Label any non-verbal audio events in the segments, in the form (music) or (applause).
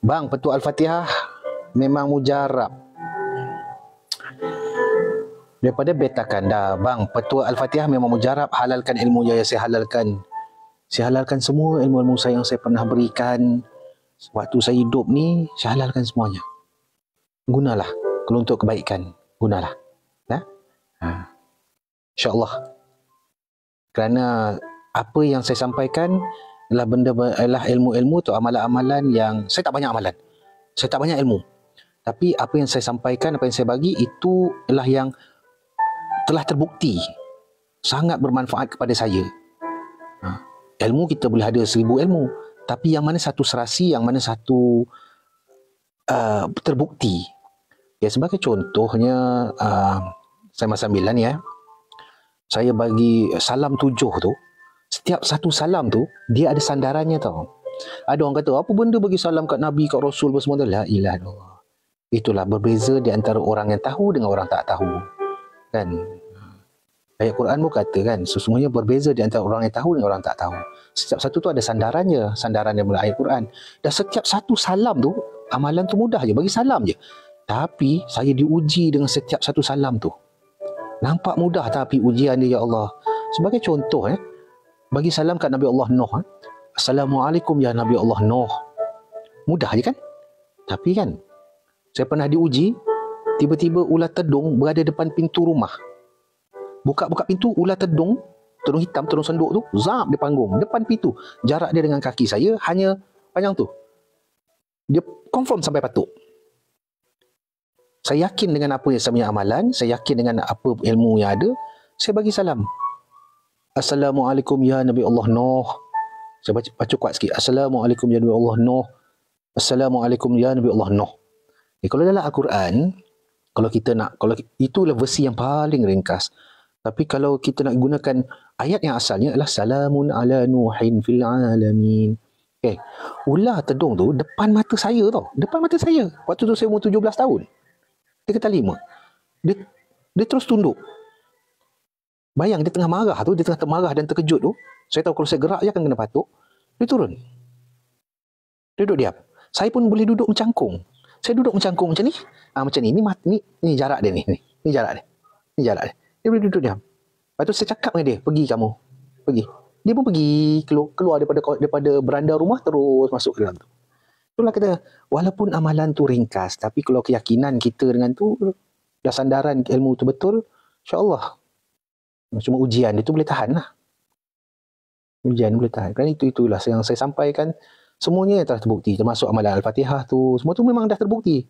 Bang, petua Al-Fatihah memang mujarab. Daripada beta kanda, bang, petua Al-Fatihah memang mujarab. Halalkan ilmu yang saya halalkan. Saya halalkan semua ilmu-ilmu saya yang saya pernah berikan. Waktu saya hidup ni, saya halalkan semuanya. Gunalah. Kalau untuk kebaikan, gunalah. Ya? Ha? Allah. Kerana apa yang saya sampaikan, ialah benda ialah ilmu-ilmu tu amalan-amalan yang saya tak banyak amalan. Saya tak banyak ilmu. Tapi apa yang saya sampaikan, apa yang saya bagi itu ialah yang telah terbukti sangat bermanfaat kepada saya. Ha. Ilmu kita boleh ada seribu ilmu. Tapi yang mana satu serasi, yang mana satu uh, terbukti. Ya, sebagai contohnya, uh, saya masa ambilan lah ya. Eh. Saya bagi salam tujuh tu setiap satu salam tu dia ada sandarannya tau ada orang kata apa benda bagi salam kat Nabi kat Rasul apa semua tu lah ilah tu itulah berbeza di antara orang yang tahu dengan orang tak tahu kan ayat Quran pun kata kan sesungguhnya berbeza di antara orang yang tahu dengan orang tak tahu setiap satu tu ada sandarannya sandaran sandarannya melalui ayat Quran dan setiap satu salam tu amalan tu mudah je bagi salam je tapi saya diuji dengan setiap satu salam tu nampak mudah tapi ujian dia ya Allah sebagai contoh eh bagi salam kat Nabi Allah Nuh. Ha? Assalamualaikum ya Nabi Allah Nuh. Mudah je kan? Tapi kan, saya pernah diuji, tiba-tiba ular tedung berada depan pintu rumah. Buka-buka pintu, ular tedung, tedung hitam, tedung senduk tu, zap di panggung, depan pintu. Jarak dia dengan kaki saya hanya panjang tu. Dia confirm sampai patuk. Saya yakin dengan apa yang saya punya amalan, saya yakin dengan apa ilmu yang ada, saya bagi salam. Assalamualaikum ya Nabi Allah Nuh. Saya baca, baca kuat sikit. Assalamualaikum ya Nabi Allah Nuh. Assalamualaikum ya Nabi Allah Nuh. Ya, kalau dalam Al-Quran, kalau kita nak, kalau itulah versi yang paling ringkas. Tapi kalau kita nak gunakan ayat yang asalnya adalah Salamun ala Nuhin fil alamin. Okay. Eh, ular tedung tu depan mata saya tau. Depan mata saya. Waktu tu saya umur 17 tahun. Dia kata lima. Dia, dia terus tunduk. Bayang dia tengah marah tu, dia tengah termarah dan terkejut tu. Saya tahu kalau saya gerak je akan kena patuk. Dia turun. Dia duduk diam. Saya pun boleh duduk mencangkung. Saya duduk mencangkung macam ni. Ah, macam ni. Ni, ni, ni jarak dia ni. ni. Ni jarak dia. Ni jarak dia. Dia boleh duduk diam. Lepas tu saya cakap dengan dia. Pergi kamu. Pergi. Dia pun pergi keluar, keluar daripada, daripada beranda rumah terus masuk ke dalam tu. Itulah kita, walaupun amalan tu ringkas, tapi kalau keyakinan kita dengan tu, dah sandaran ilmu tu betul, insyaAllah cuma ujian dia tu boleh tahan lah ujian boleh tahan kerana itu itulah yang saya sampaikan semuanya yang telah terbukti termasuk amalan Al-Fatihah tu semua tu memang dah terbukti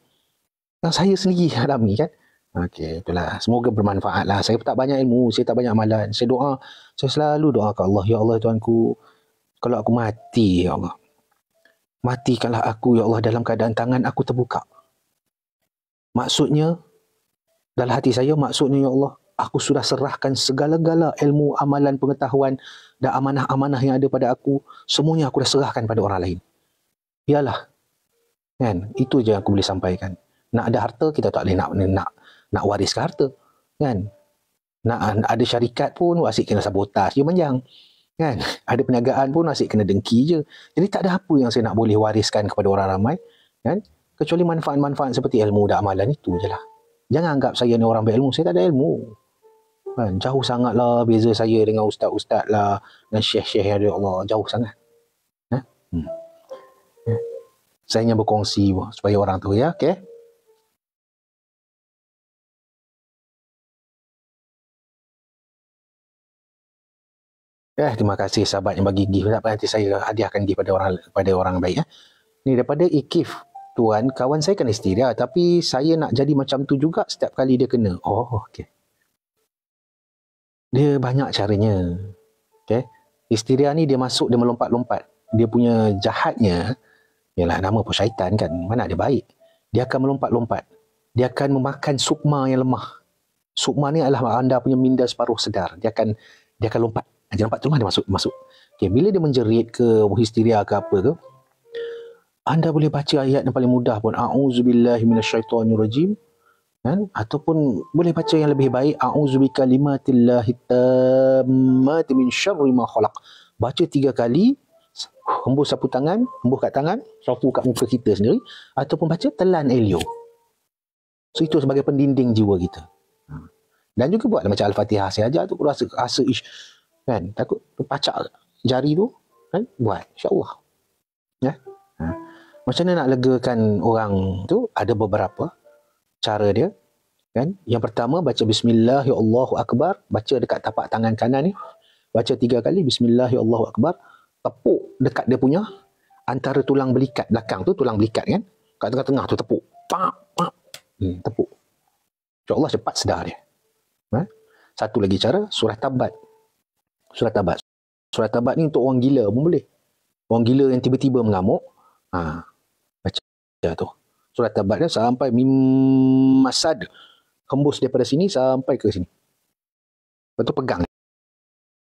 yang saya sendiri alami kan Okey, itulah. Semoga bermanfaat lah. Saya tak banyak ilmu, saya tak banyak amalan. Saya doa, saya selalu doa ke Allah. Ya Allah, Tuanku, kalau aku mati, Ya Allah. Matikanlah aku, Ya Allah, dalam keadaan tangan aku terbuka. Maksudnya, dalam hati saya, maksudnya, Ya Allah, aku sudah serahkan segala-gala ilmu, amalan, pengetahuan dan amanah-amanah yang ada pada aku, semuanya aku dah serahkan pada orang lain. Yalah. Kan? Itu je aku boleh sampaikan. Nak ada harta, kita tak boleh nak, nak, nak waris harta. Kan? Nak, nak ada syarikat pun, asyik kena sabotas je panjang. Kan? Ada perniagaan pun, asyik kena dengki je. Jadi tak ada apa yang saya nak boleh wariskan kepada orang ramai. Kan? Kecuali manfaat-manfaat seperti ilmu dan amalan itu je lah. Jangan anggap saya ni orang berilmu. Saya tak ada ilmu. Kan, jauh sangatlah beza saya dengan ustaz-ustaz lah dengan syekh-syekh yang ada Allah. Jauh sangat. Ha? Hmm. Ya. Saya ingin berkongsi supaya orang tahu ya. Okay. Eh, ya, terima kasih sahabat yang bagi gift. Tak nanti saya hadiahkan gift pada orang pada orang baik eh. Ni daripada Ikif, tuan, kawan saya kan istri dia tapi saya nak jadi macam tu juga setiap kali dia kena. Oh, okey dia banyak caranya. Okay. Isteria ni dia masuk, dia melompat-lompat. Dia punya jahatnya, ialah nama pun syaitan kan, mana ada baik. Dia akan melompat-lompat. Dia akan memakan sukma yang lemah. Sukma ni adalah anda punya minda separuh sedar. Dia akan dia akan lompat. Ah, dia lompat terus lah dia masuk. masuk. Okay. Bila dia menjerit ke histeria ke apa ke, anda boleh baca ayat yang paling mudah pun. A'udzubillahiminasyaitanirrojim kan ataupun boleh baca yang lebih baik auzubika limatillahit tammat min syarri ma khalaq baca tiga kali hembus sapu tangan hembus kat tangan sapu kat muka kita sendiri ataupun baca telan elio so itu sebagai pendinding jiwa kita ha. dan juga buat macam al-fatihah saya ajar tu rasa rasa ish kan takut pacak jari tu kan buat insyaallah ya ha. macam mana nak legakan orang tu ada beberapa cara dia kan yang pertama baca bismillah ya Allahu akbar baca dekat tapak tangan kanan ni baca tiga kali bismillah ya Allahu akbar tepuk dekat dia punya antara tulang belikat belakang tu tulang belikat kan kat tengah-tengah tu tepuk pak pak hmm, tepuk insyaallah cepat sedar dia ha? satu lagi cara surah tabat surah tabat surah tabat ni untuk orang gila pun boleh orang gila yang tiba-tiba mengamuk ha, baca tu surat tabat dia sampai mim masad hembus daripada sini sampai ke sini. Lepas tu pegang.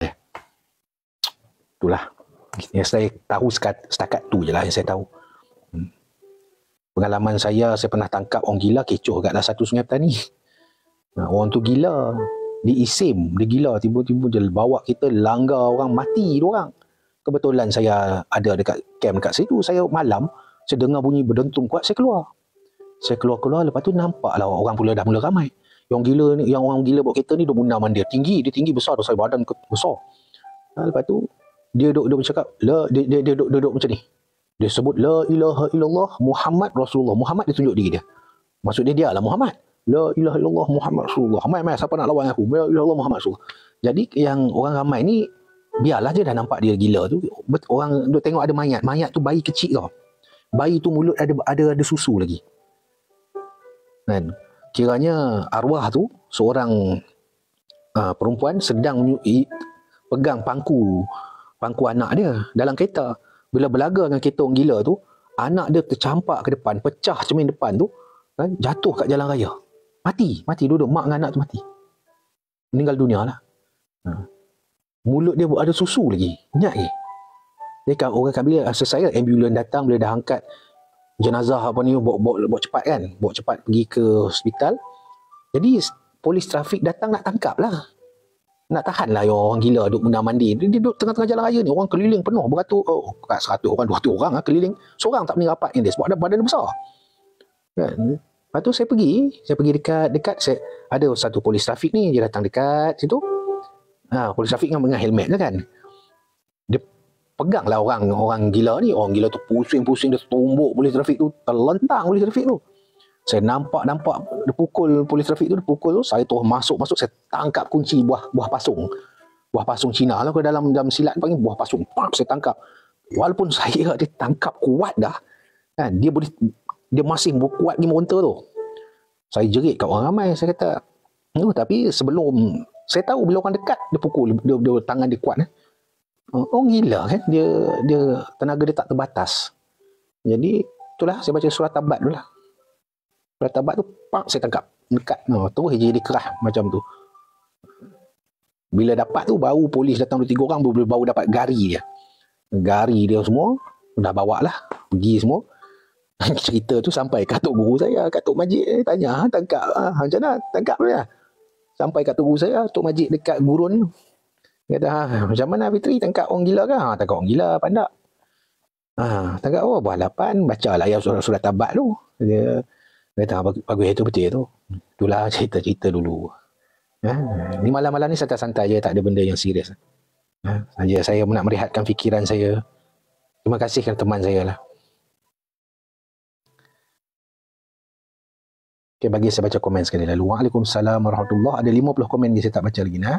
Eh. Itulah. Yang saya tahu setakat, tu je lah yang saya tahu. Hmm. Pengalaman saya, saya pernah tangkap orang gila kecoh kat satu sungai petani. Orang tu gila. Dia isim. Dia gila. Tiba-tiba dia bawa kita langgar orang mati dia orang. Kebetulan saya ada dekat camp dekat situ. Saya malam, saya dengar bunyi berdentung kuat, saya keluar. Saya keluar-keluar, lepas tu nampak nampaklah orang pula dah mula ramai. Yang gila ni, yang orang gila bawa kereta ni, dia munah dia Tinggi, dia tinggi besar, besar badan besar. Ha, lepas tu, dia duduk, duduk cakap, la, dia, dia, dia, duduk, duduk macam ni. Dia sebut, la ilaha illallah Muhammad Rasulullah. Muhammad dia tunjuk diri dia. Maksud dia, dia lah Muhammad. La ilaha illallah Muhammad Rasulullah. Mai, mai, siapa nak lawan aku? La ilaha illallah Muhammad Rasulullah. Jadi, yang orang ramai ni, biarlah je dah nampak dia gila tu. Orang duduk tengok ada mayat. Mayat tu bayi kecil tau bayi tu mulut ada ada ada susu lagi. Kan? Kiranya arwah tu seorang uh, perempuan sedang menyui, pegang pangku pangku anak dia dalam kereta. Bila belaga dengan kereta orang gila tu, anak dia tercampak ke depan, pecah cermin depan tu, kan? jatuh kat jalan raya. Mati, mati duduk. Mak dengan anak tu mati. Meninggal dunia lah. Ha. Mulut dia ada susu lagi. Ingat Eh? Ni kan orang kabilah rasa saya ambulans datang boleh dah angkat jenazah apa ni bawa, bawa, bawa cepat kan bawa cepat pergi ke hospital jadi polis trafik datang nak tangkap lah nak tahan lah yang orang gila duduk guna mandi dia, dia duduk tengah-tengah jalan raya ni orang keliling penuh beratus oh, kat seratus orang dua tu orang lah keliling seorang tak boleh rapat dia sebab ada badan besar kan lepas tu saya pergi saya pergi dekat dekat ada satu polis trafik ni dia datang dekat situ ha, polis trafik kan dengan helmet je kan dia pegang lah orang orang gila ni orang gila tu pusing-pusing dia tumbuk polis trafik tu terlentang polis trafik tu saya nampak nampak dia pukul polis trafik tu dia pukul tu saya terus masuk masuk saya tangkap kunci buah buah pasung buah pasung Cina lah ke dalam dalam silat panggil buah pasung pak saya tangkap walaupun saya (laughs) dia tangkap kuat dah kan dia boleh dia masih kuat di meronta tu saya jerit kat orang ramai saya kata oh, tapi sebelum saya tahu bila orang dekat dia pukul dia, dia, dia tangan dia kuat eh. Oh, oh gila kan dia dia tenaga dia tak terbatas. Jadi itulah saya baca surah tabat dulu lah. Surah tabat tu pak saya tangkap dekat no, oh, terus jadi kerah macam tu. Bila dapat tu baru polis datang dua tiga orang baru, baru dapat gari dia. Gari dia semua dah bawa lah pergi semua. (laughs) Cerita tu sampai katuk guru saya, katuk majik eh, tanya ah, tangkap ah, macam mana tangkap dia. Lah. Sampai katuk guru saya, katuk majik dekat gurun kata, ha, macam mana Fitri tangkap orang gila kan? Ha, orang gila, pandak. Ha, tangkap oh, buah lapan, baca lah ayat surat-surat tabat tu. Dia kata, ha, bagus itu betul tu. Itulah cerita-cerita dulu. Ha, ni malam-malam ni santai-santai je, tak ada benda yang serius. Ha, saja saya nak merehatkan fikiran saya. Terima kasih kerana teman saya lah. Okay, bagi saya baca komen sekali lalu. Waalaikumsalam warahmatullahi Ada 50 komen yang saya tak baca lagi. nak. Ha?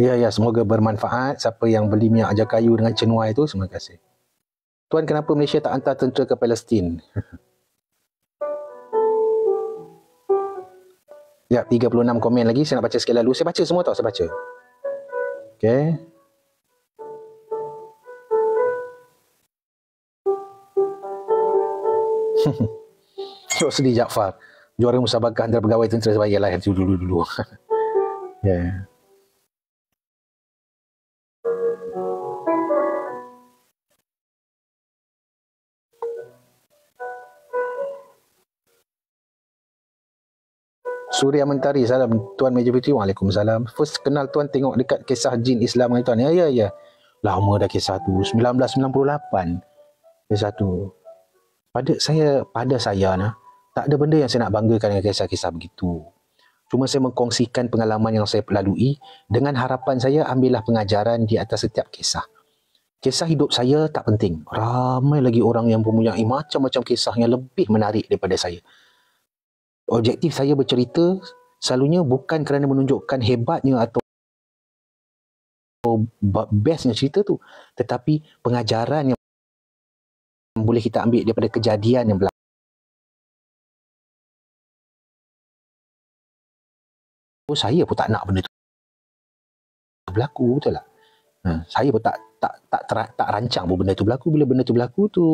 Ya, ya, semoga bermanfaat. Siapa yang beli minyak ajar kayu dengan cenuai itu, terima kasih. Tuan, kenapa Malaysia tak hantar tentera ke Palestin? (laughs) ya, 36 komen lagi. Saya nak baca sekali lalu. Saya baca semua tau, saya baca. Okay. Yosli (laughs) Jaafar, juara musabakah antara pegawai tentera sebagai lahir (laughs) dulu-dulu. ya. Yeah. Surya Mentari salam Tuan Major Fitri Waalaikumsalam First kenal Tuan tengok dekat kisah jin Islam ni Tuan Ya ya ya Lama dah kisah tu 1998 Kisah tu Pada saya Pada saya nah Tak ada benda yang saya nak banggakan dengan kisah-kisah begitu Cuma saya mengkongsikan pengalaman yang saya lalui Dengan harapan saya ambillah pengajaran di atas setiap kisah Kisah hidup saya tak penting Ramai lagi orang yang mempunyai macam-macam kisah yang lebih menarik daripada saya objektif saya bercerita selalunya bukan kerana menunjukkan hebatnya atau bestnya cerita tu tetapi pengajaran yang boleh kita ambil daripada kejadian yang berlaku oh, saya pun tak nak benda tu berlaku betul tak hmm. saya pun tak tak tak tak, tak rancang pun benda tu berlaku bila benda tu berlaku tu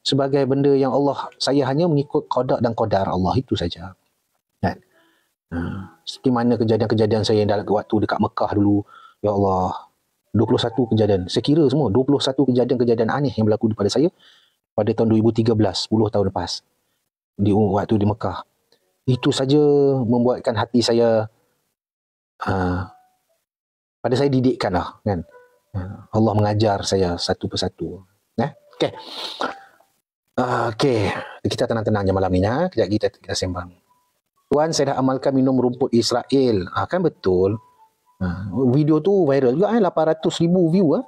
sebagai benda yang Allah saya hanya mengikut qadar dan qadar Allah itu saja kan ha. seperti mana kejadian-kejadian saya yang dalam waktu dekat Mekah dulu ya Allah 21 kejadian sekira semua 21 kejadian-kejadian aneh yang berlaku kepada saya pada tahun 2013 10 tahun lepas di waktu di Mekah itu saja membuatkan hati saya uh, pada saya didikkanlah kan ha, Allah mengajar saya satu persatu eh okey Ah, okey, kita tenang-tenang je malam ni ya. Kejap kita kita sembang. Tuan saya dah amalkan minum rumput Israel. Ah kan betul. Ha, video tu viral juga eh 800 ribu view eh.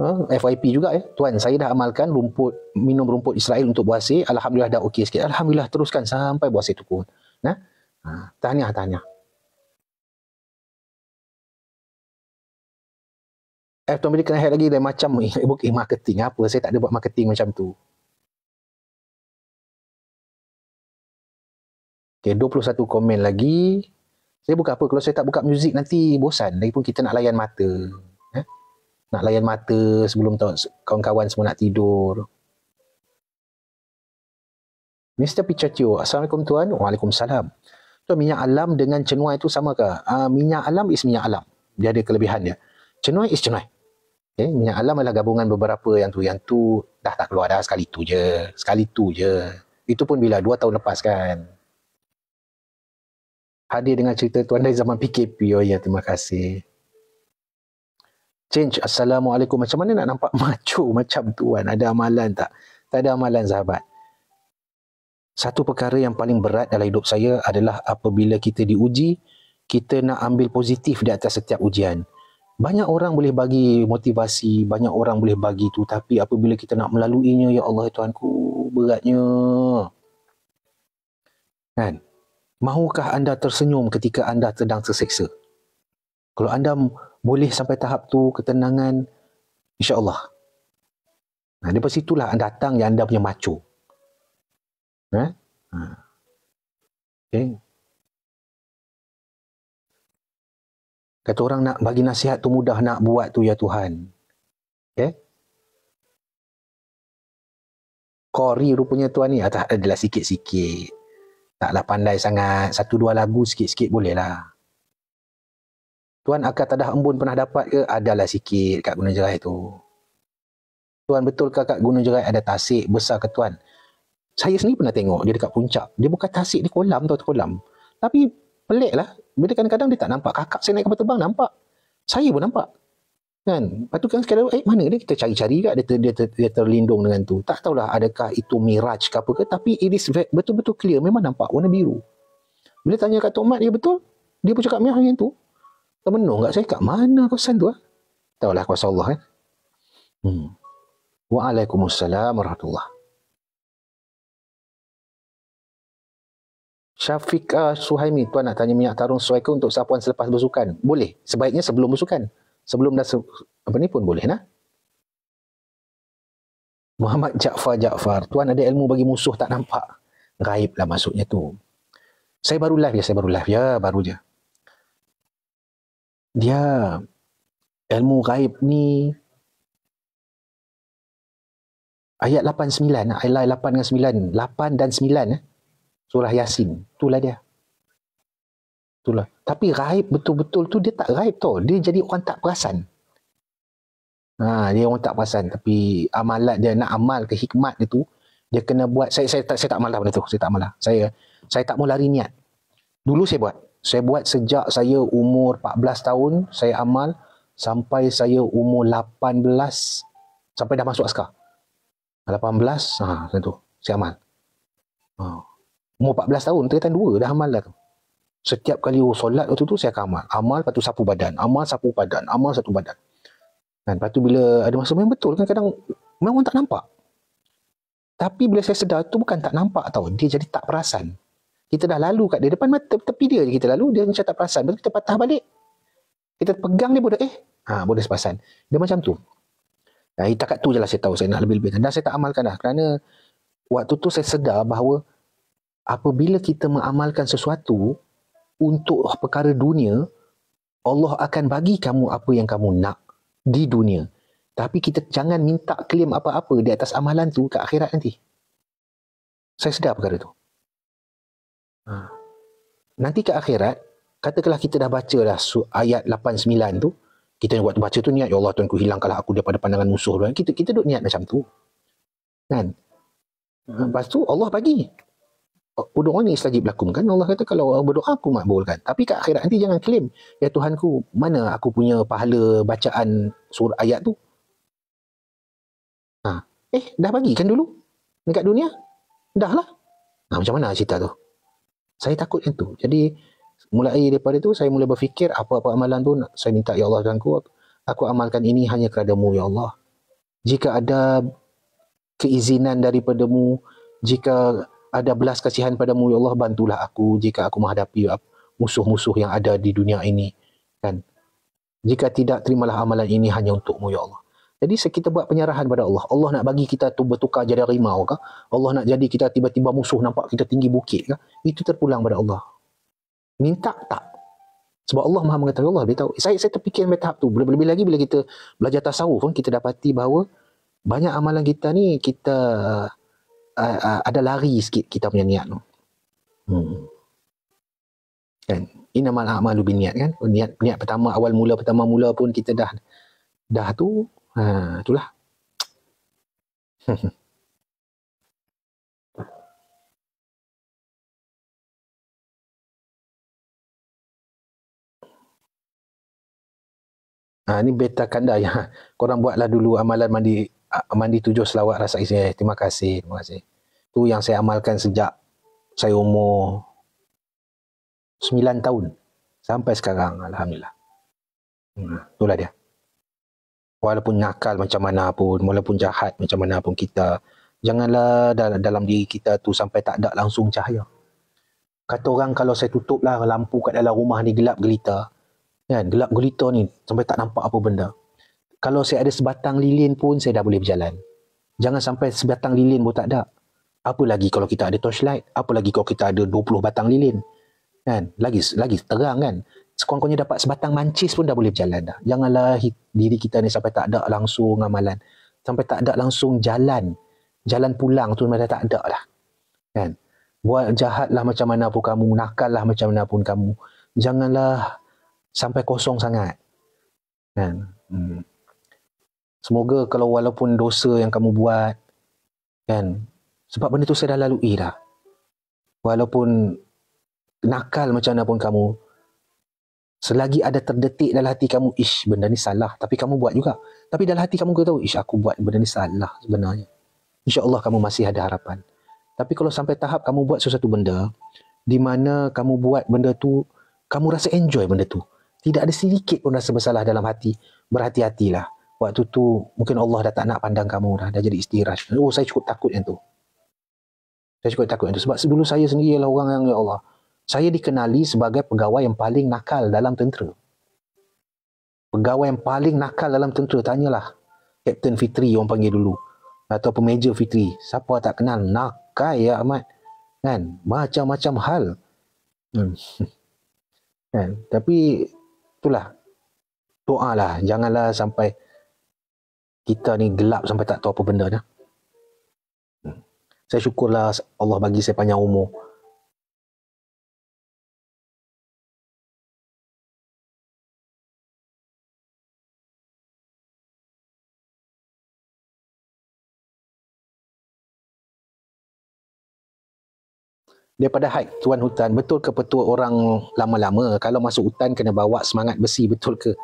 Ah. Ha, FYP juga Eh. Tuan saya dah amalkan rumput minum rumput Israel untuk buasir. Alhamdulillah dah okey sikit. Alhamdulillah teruskan sampai buasir tu pun. Nah. Ha, tahniah tahniah. F tu kena Head lagi dan macam (laughs) eh, marketing apa saya tak ada buat marketing macam tu Okay, 21 komen lagi. Saya buka apa? Kalau saya tak buka muzik nanti bosan. Lagipun kita nak layan mata. Eh? Nak layan mata sebelum kawan-kawan semua nak tidur. Mr. Pichachio, Assalamualaikum Tuan. Waalaikumsalam. Tuan, minyak alam dengan cenuai itu sama ke? Uh, minyak alam is minyak alam. Dia ada kelebihannya. Cenuai is cenuai. Okay, eh, minyak alam adalah gabungan beberapa yang tu yang tu dah tak keluar dah sekali tu je sekali tu je itu pun bila dua tahun lepas kan hadir dengan cerita tuan dari zaman PKP oh ya terima kasih change assalamualaikum macam mana nak nampak (laughs) macu macam tuan ada amalan tak tak ada amalan sahabat satu perkara yang paling berat dalam hidup saya adalah apabila kita diuji kita nak ambil positif di atas setiap ujian banyak orang boleh bagi motivasi, banyak orang boleh bagi tu tapi apabila kita nak melaluinya ya Allah Tuhanku beratnya. Kan? Mahukah anda tersenyum ketika anda sedang terseksa? Kalau anda boleh sampai tahap tu ketenangan insya-Allah. Nah, daripada situlah anda datang yang anda punya macu. Ha? Eh? Ha. Okay. Kata orang nak bagi nasihat tu mudah nak buat tu ya Tuhan. Okay? Kori rupanya tuan ni atas ah, adalah sikit-sikit. Taklah pandai sangat. Satu dua lagu sikit-sikit boleh lah. Tuan akan tadah embun pernah dapat ke? Adalah sikit kat guna jerai tu. Tuan betul ke kat guna jerai ada tasik besar ke tuan? Saya sendiri pernah tengok dia dekat puncak. Dia bukan tasik, dia kolam tau kolam. Tapi peliklah. Bila kadang-kadang dia tak nampak. Kakak saya naik kapal terbang nampak. Saya pun nampak. Kan? Lepas tu kan sekarang, eh mana dia? Kita cari-cari juga dia, ter, dia, ter, dia terlindung dengan tu. Tak tahulah adakah itu miraj ke apa ke. Tapi it is betul-betul clear. Memang nampak warna biru. Bila tanya kat Tomat, dia ya, betul. Dia pun cakap miah yang tu. Termenung kat saya. Kat mana kawasan tu? Ha? Tahulah kuasa Allah kan. Eh? Hmm. Waalaikumsalam warahmatullahi Syafiq uh, Suhaimi tuan nak tanya minyak tarung sesuai ke untuk sapuan selepas bersukan? Boleh. Sebaiknya sebelum bersukan. Sebelum dah se- apa ni pun boleh nah. Muhammad Jaafar Jaafar, tuan ada ilmu bagi musuh tak nampak. Raib lah maksudnya tu. Saya baru live ya, saya baru live ya, baru je. Dia ilmu gaib ni ayat 8 9 ayat 8 dengan 9, 8 dan 9 eh. Surah Yasin. Itulah dia. Itulah. Tapi raib betul-betul tu dia tak raib tau. Dia jadi orang tak perasan. Ha, dia orang tak perasan. Tapi amalat dia nak amal ke hikmat dia tu. Dia kena buat. Saya, saya, tak, saya tak amalah benda tu. Saya tak malah. Saya, saya tak mau lari niat. Dulu saya buat. Saya buat sejak saya umur 14 tahun. Saya amal. Sampai saya umur 18. Sampai dah masuk askar. 18. Ha, macam Saya amal. Ha umur 14 tahun tingkatan 2 dah amal dah setiap kali oh, solat waktu tu saya akan amal amal lepas tu sapu badan amal sapu badan amal satu badan kan lepas tu bila ada masa memang betul kan kadang memang orang tak nampak tapi bila saya sedar tu bukan tak nampak tau dia jadi tak perasan kita dah lalu kat dia depan mata tepi dia kita lalu dia macam tak perasan lepas tu kita patah balik kita pegang dia bodoh eh ha, bodoh sepasan dia macam tu Nah, takat tu je lah saya tahu saya nak lebih-lebih. Dan saya tak amalkan lah kerana waktu tu saya sedar bahawa apabila kita mengamalkan sesuatu untuk perkara dunia, Allah akan bagi kamu apa yang kamu nak di dunia. Tapi kita jangan minta klaim apa-apa di atas amalan tu ke akhirat nanti. Saya sedar perkara tu. Ha. Nanti ke akhirat, katakanlah kita dah baca dah ayat 8-9 tu, kita buat baca tu niat, Ya Allah Tuhan ku hilangkanlah aku daripada pandangan musuh. Kita, kita duduk niat macam tu. Kan? Hmm. Lepas tu Allah bagi doa ni istajib berlaku kan Allah kata kalau berdoa aku makbulkan tapi kat akhirat nanti jangan claim ya Tuhanku mana aku punya pahala bacaan surah ayat tu ha. eh dah bagi kan dulu dekat dunia dah lah ha, macam mana cerita tu saya takut yang tu jadi mulai daripada tu saya mulai berfikir apa-apa amalan tu saya minta ya Allah Tuhanku aku amalkan ini hanya kerana-Mu ya Allah jika ada keizinan daripada-Mu jika ada belas kasihan padamu ya Allah bantulah aku jika aku menghadapi musuh-musuh yang ada di dunia ini kan jika tidak terimalah amalan ini hanya untukmu ya Allah jadi kita buat penyerahan pada Allah Allah nak bagi kita tu bertukar jadi rimau ke Allah nak jadi kita tiba-tiba musuh nampak kita tinggi bukit ke itu terpulang pada Allah minta tak sebab Allah Maha mengetahui Allah dia tahu. Saya saya terfikir sampai tahap tu. Lebih-lebih lagi bila kita belajar tasawuf pun kan, kita dapati bahawa banyak amalan kita ni kita Uh, uh, ada lari sikit kita punya niat tu. Hmm. Kan? Ini nama amal bin niat kan? Oh, niat niat pertama awal mula pertama mula pun kita dah dah tu ha itulah. (laughs) Ha, ini beta kandai. Ha. Ya. Korang buatlah dulu amalan mandi mandi tujuh selawat rasa isi. Terima kasih. Terima kasih. tu yang saya amalkan sejak saya umur 9 tahun sampai sekarang. Alhamdulillah. Hmm, itulah dia. Walaupun nakal macam mana pun, walaupun jahat macam mana pun kita, janganlah dalam, dalam diri kita tu sampai tak ada langsung cahaya. Kata orang kalau saya tutuplah lampu kat dalam rumah ni gelap gelita, kan? Gelap gelita ni sampai tak nampak apa benda kalau saya ada sebatang lilin pun saya dah boleh berjalan jangan sampai sebatang lilin pun tak ada apa lagi kalau kita ada torchlight apa lagi kalau kita ada 20 batang lilin kan lagi lagi terang kan sekurang-kurangnya dapat sebatang mancis pun dah boleh berjalan dah janganlah diri kita ni sampai tak ada langsung amalan sampai tak ada langsung jalan jalan pulang tu memang tak ada lah kan buat jahat lah macam mana pun kamu nakal lah macam mana pun kamu janganlah sampai kosong sangat kan hmm. Semoga kalau walaupun dosa yang kamu buat kan sebab benda tu saya dah lalui dah. Walaupun nakal macam mana pun kamu selagi ada terdetik dalam hati kamu ish benda ni salah tapi kamu buat juga. Tapi dalam hati kamu kau tahu ish aku buat benda ni salah sebenarnya. Insya-Allah kamu masih ada harapan. Tapi kalau sampai tahap kamu buat sesuatu benda di mana kamu buat benda tu kamu rasa enjoy benda tu. Tidak ada sedikit pun rasa bersalah dalam hati. Berhati-hatilah waktu tu mungkin Allah dah tak nak pandang kamu dah. Dah jadi istirahat. Oh, saya cukup takut yang tu. Saya cukup takut yang tu. Sebab dulu saya sendiri ialah orang yang, ya Allah. Saya dikenali sebagai pegawai yang paling nakal dalam tentera. Pegawai yang paling nakal dalam tentera. Tanyalah. Captain Fitri orang panggil dulu. Atau pemeja Fitri. Siapa tak kenal? Nakal ya Ahmad. Kan? Macam-macam hal. Hmm. (laughs) Kan? Tapi itulah. Doa lah. Janganlah sampai kita ni gelap sampai tak tahu apa benda dah. Hmm. Saya syukurlah Allah bagi saya panjang umur. Daripada haid, tuan hutan, betul ke petua orang lama-lama? Kalau masuk hutan, kena bawa semangat besi, betul ke?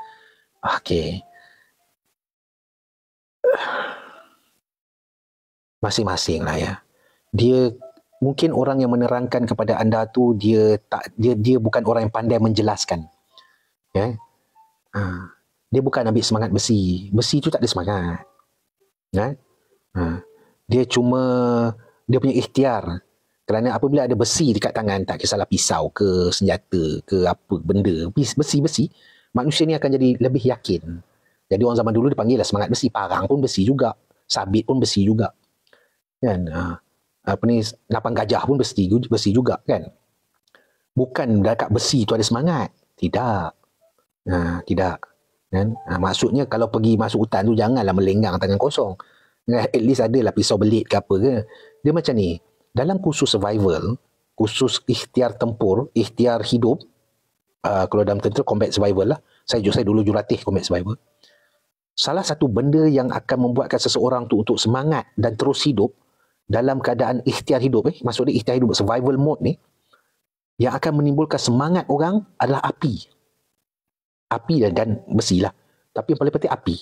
Okey masing-masing lah ya. Dia mungkin orang yang menerangkan kepada anda tu dia tak dia dia bukan orang yang pandai menjelaskan. Ya. Yeah. Ha. Dia bukan ambil semangat besi. Besi tu tak ada semangat. Ya. Yeah. Ha. Dia cuma dia punya ikhtiar. Kerana apabila ada besi dekat tangan tak kisahlah pisau ke senjata ke apa benda besi-besi manusia ni akan jadi lebih yakin jadi orang zaman dulu dipanggil lah semangat besi. Parang pun besi juga. Sabit pun besi juga. Kan? Ha. apa ni, lapang gajah pun besi, besi juga kan. Bukan dekat besi tu ada semangat. Tidak. Ha, tidak. Kan? Ha, maksudnya kalau pergi masuk hutan tu janganlah melenggang tangan kosong. Kan? At least ada lah pisau belit ke apa ke. Dia macam ni. Dalam kursus survival, khusus ikhtiar tempur, ikhtiar hidup, uh, kalau dalam tentera combat survival lah. Saya, saya dulu juratih combat survival salah satu benda yang akan membuatkan seseorang tu untuk semangat dan terus hidup dalam keadaan ikhtiar hidup eh maksudnya ikhtiar hidup survival mode ni yang akan menimbulkan semangat orang adalah api api dan, dan besi lah tapi yang paling penting api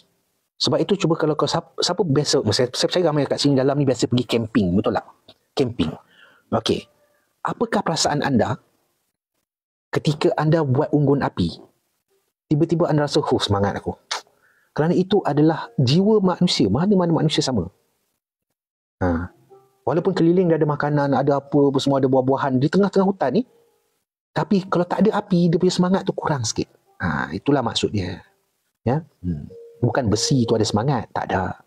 sebab itu cuba kalau kau siapa, siapa biasa saya, saya ramai kat sini dalam ni biasa pergi camping betul tak camping okey apakah perasaan anda ketika anda buat unggun api tiba-tiba anda rasa oh semangat aku kerana itu adalah jiwa manusia mana-mana manusia sama ha. walaupun keliling dia ada makanan ada apa semua ada buah-buahan di tengah-tengah hutan ni tapi kalau tak ada api dia punya semangat tu kurang sikit ha. itulah maksudnya ya hmm. bukan besi tu ada semangat tak ada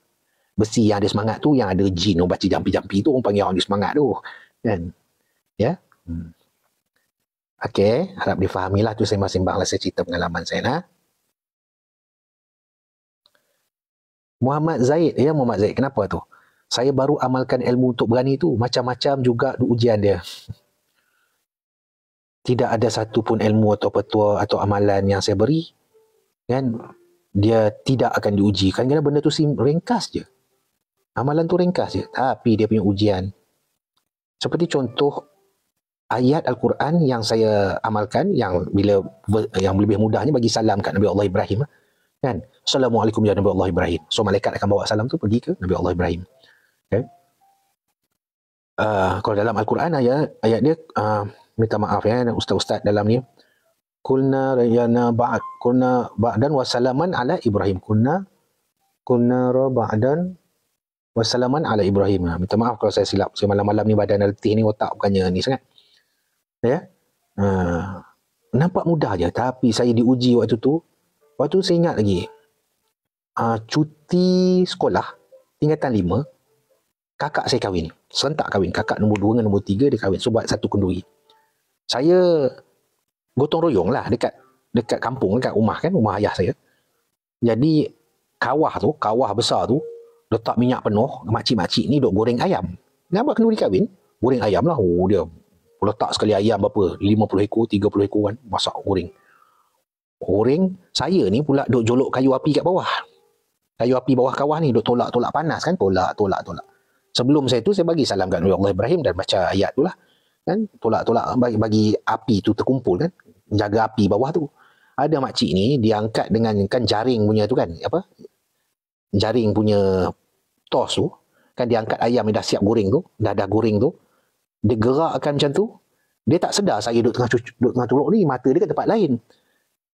besi yang ada semangat tu yang ada jin orang baca jampi-jampi tu orang panggil orang ada semangat tu kan ya hmm. Okey, harap difahamilah tu sembang-sembang lah saya cerita pengalaman saya lah. Muhammad Zaid ya Muhammad Zaid kenapa tu saya baru amalkan ilmu untuk berani tu macam-macam juga ujian dia tidak ada satu pun ilmu atau petua atau amalan yang saya beri kan dia tidak akan diuji kan kerana benda tu sim ringkas je amalan tu ringkas je tapi dia punya ujian seperti contoh ayat Al-Quran yang saya amalkan yang bila yang lebih mudahnya bagi salam kat Nabi Allah Ibrahim kan assalamualaikum ya nabi Allah Ibrahim so malaikat akan bawa salam tu pergi ke nabi Allah Ibrahim kan uh, kalau dalam al-Quran ayat ayat dia uh, minta maaf ya ustaz-ustaz dalam ni kulna rayana ba'd kulna ba'dan wa salaman ala Ibrahim kulna kulna ra ba'dan Wassalaman ala Ibrahim. Ah, minta maaf kalau saya silap. Saya malam-malam ni badan letih ni otak bukannya ni sangat. Ya. Ha. Nampak mudah je tapi saya diuji waktu tu Waktu tu saya ingat lagi uh, Cuti sekolah Tingkatan lima Kakak saya kahwin Serentak kahwin Kakak nombor dua dengan nombor tiga dia kahwin Sebab satu kenduri Saya Gotong royong lah Dekat Dekat kampung Dekat rumah kan Rumah ayah saya Jadi Kawah tu Kawah besar tu Letak minyak penuh Makcik-makcik ni Duk goreng ayam Nak buat kenduri kahwin Goreng ayam lah Oh dia Letak sekali ayam berapa 50 ekor 30 ekor kan Masak goreng goreng saya ni pula duk jolok kayu api kat bawah kayu api bawah kawah ni duk tolak-tolak panas kan tolak-tolak tolak sebelum saya tu saya bagi salam kat Nabi Allah Ibrahim dan baca ayat tu lah kan tolak-tolak bagi, bagi api tu terkumpul kan jaga api bawah tu ada makcik ni diangkat dengan kan jaring punya tu kan apa jaring punya tos tu kan diangkat ayam yang dah siap goreng tu dah dah goreng tu dia gerakkan macam tu dia tak sedar saya duduk tengah, cucu, duduk tengah curuk ni mata dia kat tempat lain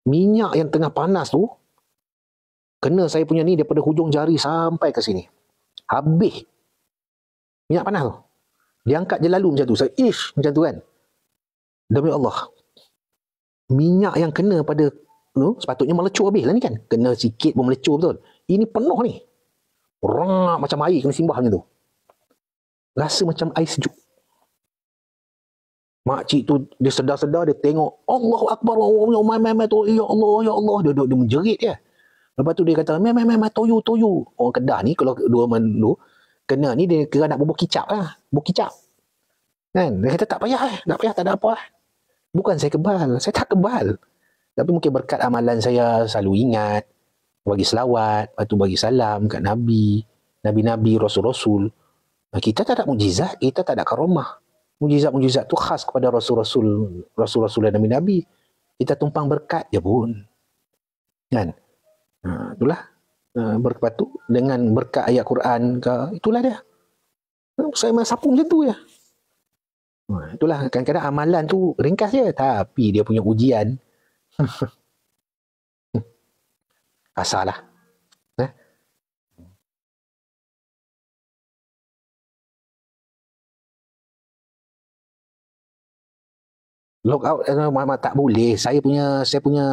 minyak yang tengah panas tu kena saya punya ni daripada hujung jari sampai ke sini. Habis. Minyak panas tu. Dia angkat je lalu macam tu. Saya ish macam tu kan. Demi Allah. Minyak yang kena pada tu sepatutnya melecur habis lah ni kan. Kena sikit pun melecur betul. Ini penuh ni. Rang macam air kena simbah macam tu. Rasa macam air sejuk makcik tu dia sedar-sedar dia tengok Allahu akbar Allahu mai mai tu ya Allah ya Allah dia duduk dia menjerit ya. Lepas tu dia kata mai mai mai toyu toyu. Orang Kedah ni kalau dua men tu kena ni dia kira nak bubuh kicap lah, bubuh kicap. Kan? Dia kata tak payah eh, tak payah tak ada apa lah. Bukan saya kebal, saya tak kebal. Tapi mungkin berkat amalan saya selalu ingat bagi selawat, lepas tu bagi salam kat nabi, nabi-nabi, rasul-rasul. Kita tak ada mujizat, kita tak ada karamah mujizat-mujizat tu khas kepada rasul-rasul rasul-rasul dan nabi-nabi. Kita tumpang berkat je ya pun. Kan? Ha, itulah ha, tu dengan berkat ayat Quran ke itulah dia. Ha, saya memang sapu macam tu ya. Ha, itulah kadang-kadang amalan tu ringkas je tapi dia punya ujian. (laughs) Asalah. log out eh, tak boleh saya punya saya punya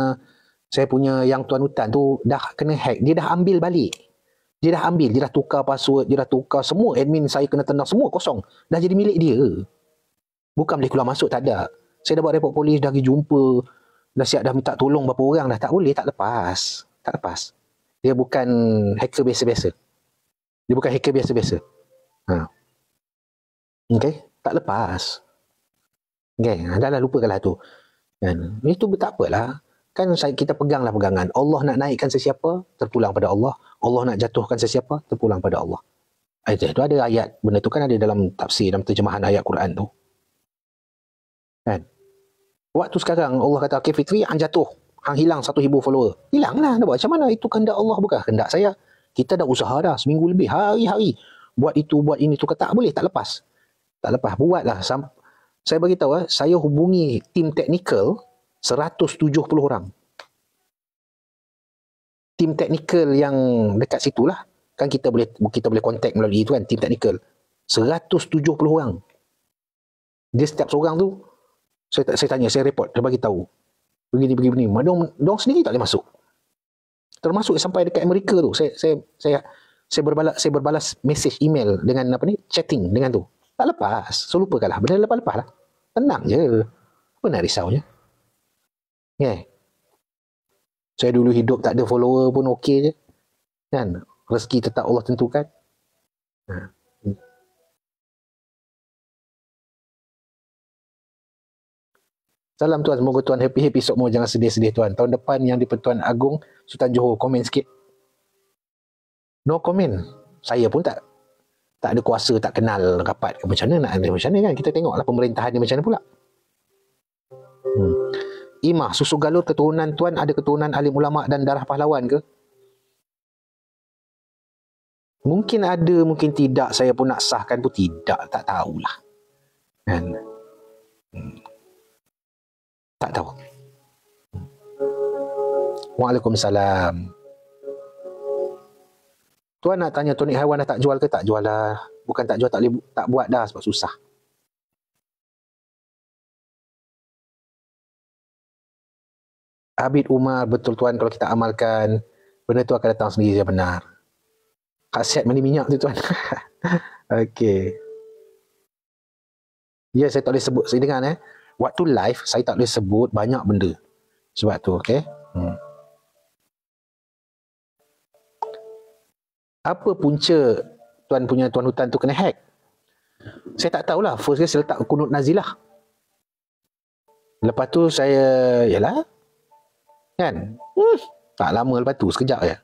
saya punya yang tuan hutan tu dah kena hack dia dah ambil balik dia dah ambil dia dah tukar password dia dah tukar semua admin saya kena tendang semua kosong dah jadi milik dia bukan boleh keluar masuk tak ada saya dah buat report polis dah pergi jumpa dah siap dah minta tolong berapa orang dah tak boleh tak lepas tak lepas dia bukan hacker biasa-biasa dia bukan hacker biasa-biasa ha. okay tak lepas Geng, kan? dah lah lupakanlah tu. Kan? tu tak apalah. Kan kita peganglah pegangan. Allah nak naikkan sesiapa, terpulang pada Allah. Allah nak jatuhkan sesiapa, terpulang pada Allah. Ah, itu, itu ada ayat, benda tu kan ada dalam tafsir, dalam terjemahan ayat Quran tu. Kan? Waktu sekarang Allah kata, okay, Fitri, hang jatuh. Hang hilang satu ribu follower. Hilanglah. Nampak buat macam mana? Itu kehendak Allah bukan? Kehendak saya. Kita dah usaha dah seminggu lebih. Hari-hari. Buat itu, buat ini. Tu kata, tak boleh, tak lepas. Tak lepas. Buatlah. Sampai saya bagi tahu eh, saya hubungi tim teknikal 170 orang. Tim teknikal yang dekat situ lah, kan kita boleh kita boleh contact melalui itu kan tim teknikal 170 orang. Dia setiap seorang tu saya saya tanya, saya report, saya bagi tahu. Begini begini begini. Mana dong, dong sendiri tak boleh masuk. Termasuk sampai dekat Amerika tu. Saya saya saya saya berbalas saya berbalas message email dengan apa ni chatting dengan tu tak lepas. So, lupakanlah. Benda lepas-lepas lah. Tenang je. Apa nak risaunya? Yeah. Saya dulu hidup tak ada follower pun okey je. Kan? Rezeki tetap Allah tentukan. Ha. Salam tuan, semoga tuan happy-happy semua. Jangan sedih-sedih tuan. Tahun depan yang di dipertuan Agung Sultan Johor, komen sikit. No komen. Saya pun tak tak ada kuasa, tak kenal rapat ke macam mana nak macam mana kan. Kita tengoklah pemerintahan dia macam mana pula. Hmm. Imah, susu galur keturunan tuan ada keturunan alim ulama dan darah pahlawan ke? Mungkin ada, mungkin tidak. Saya pun nak sahkan pun tidak. Tak tahulah. Kan? Hmm. Tak tahu. Hmm. Waalaikumsalam. Hmm. Tuan nak tanya tonik haiwan dah tak jual ke tak jual dah Bukan tak jual tak boleh tak buat dah sebab susah. Abid Umar betul tuan kalau kita amalkan benda tu akan datang sendiri dia benar. Kasiat mandi minyak tu tuan. (laughs) Okey. Ya saya tak boleh sebut saya dengar eh. Waktu live saya tak boleh sebut banyak benda. Sebab tu okey. Hmm. apa punca tuan punya tuan hutan tu kena hack saya tak tahulah first saya letak kunut nazilah lepas tu saya yalah kan uh, tak lama lepas tu sekejap je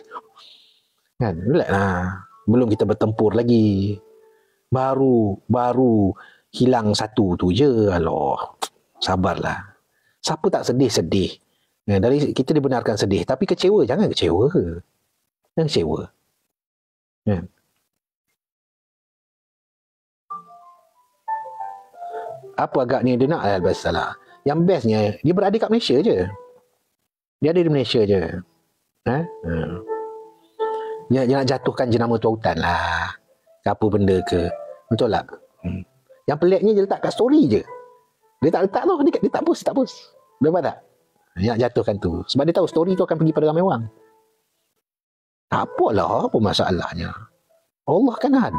(laughs) kan relax lah belum kita bertempur lagi baru baru hilang satu tu je Allah sabarlah siapa tak sedih sedih dari kita dibenarkan sedih tapi kecewa jangan kecewa dan sewa. Kan? Apa agaknya dia nak Al Basalah? Yang bestnya dia berada kat Malaysia je. Dia ada di Malaysia je. Ha? Ha. Dia, dia nak jatuhkan jenama tu hutan lah. Apa benda ke? Betul tak? Hmm. Yang peliknya dia letak kat story je. Dia tak letak tu. Dia, dia tak post, tak post. Nampak tak? Dia nak jatuhkan tu. Sebab dia tahu story tu akan pergi pada ramai orang. Apalah apa masalahnya? Allah kan ada.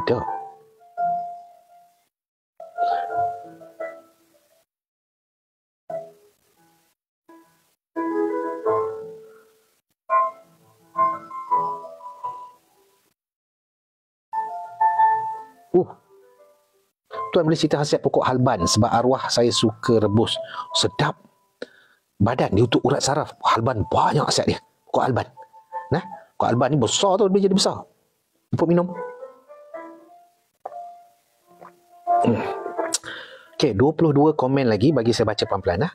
Uh. Tuan boleh cerita hasil pokok halban sebab arwah saya suka rebus. Sedap. Badan dia untuk urat saraf. Halban banyak hasil dia. Pokok halban. Nah, kau albat ni besar tu, boleh jadi besar. Cepat minum. Hmm. Okay, 22 komen lagi bagi saya baca pelan-pelan lah.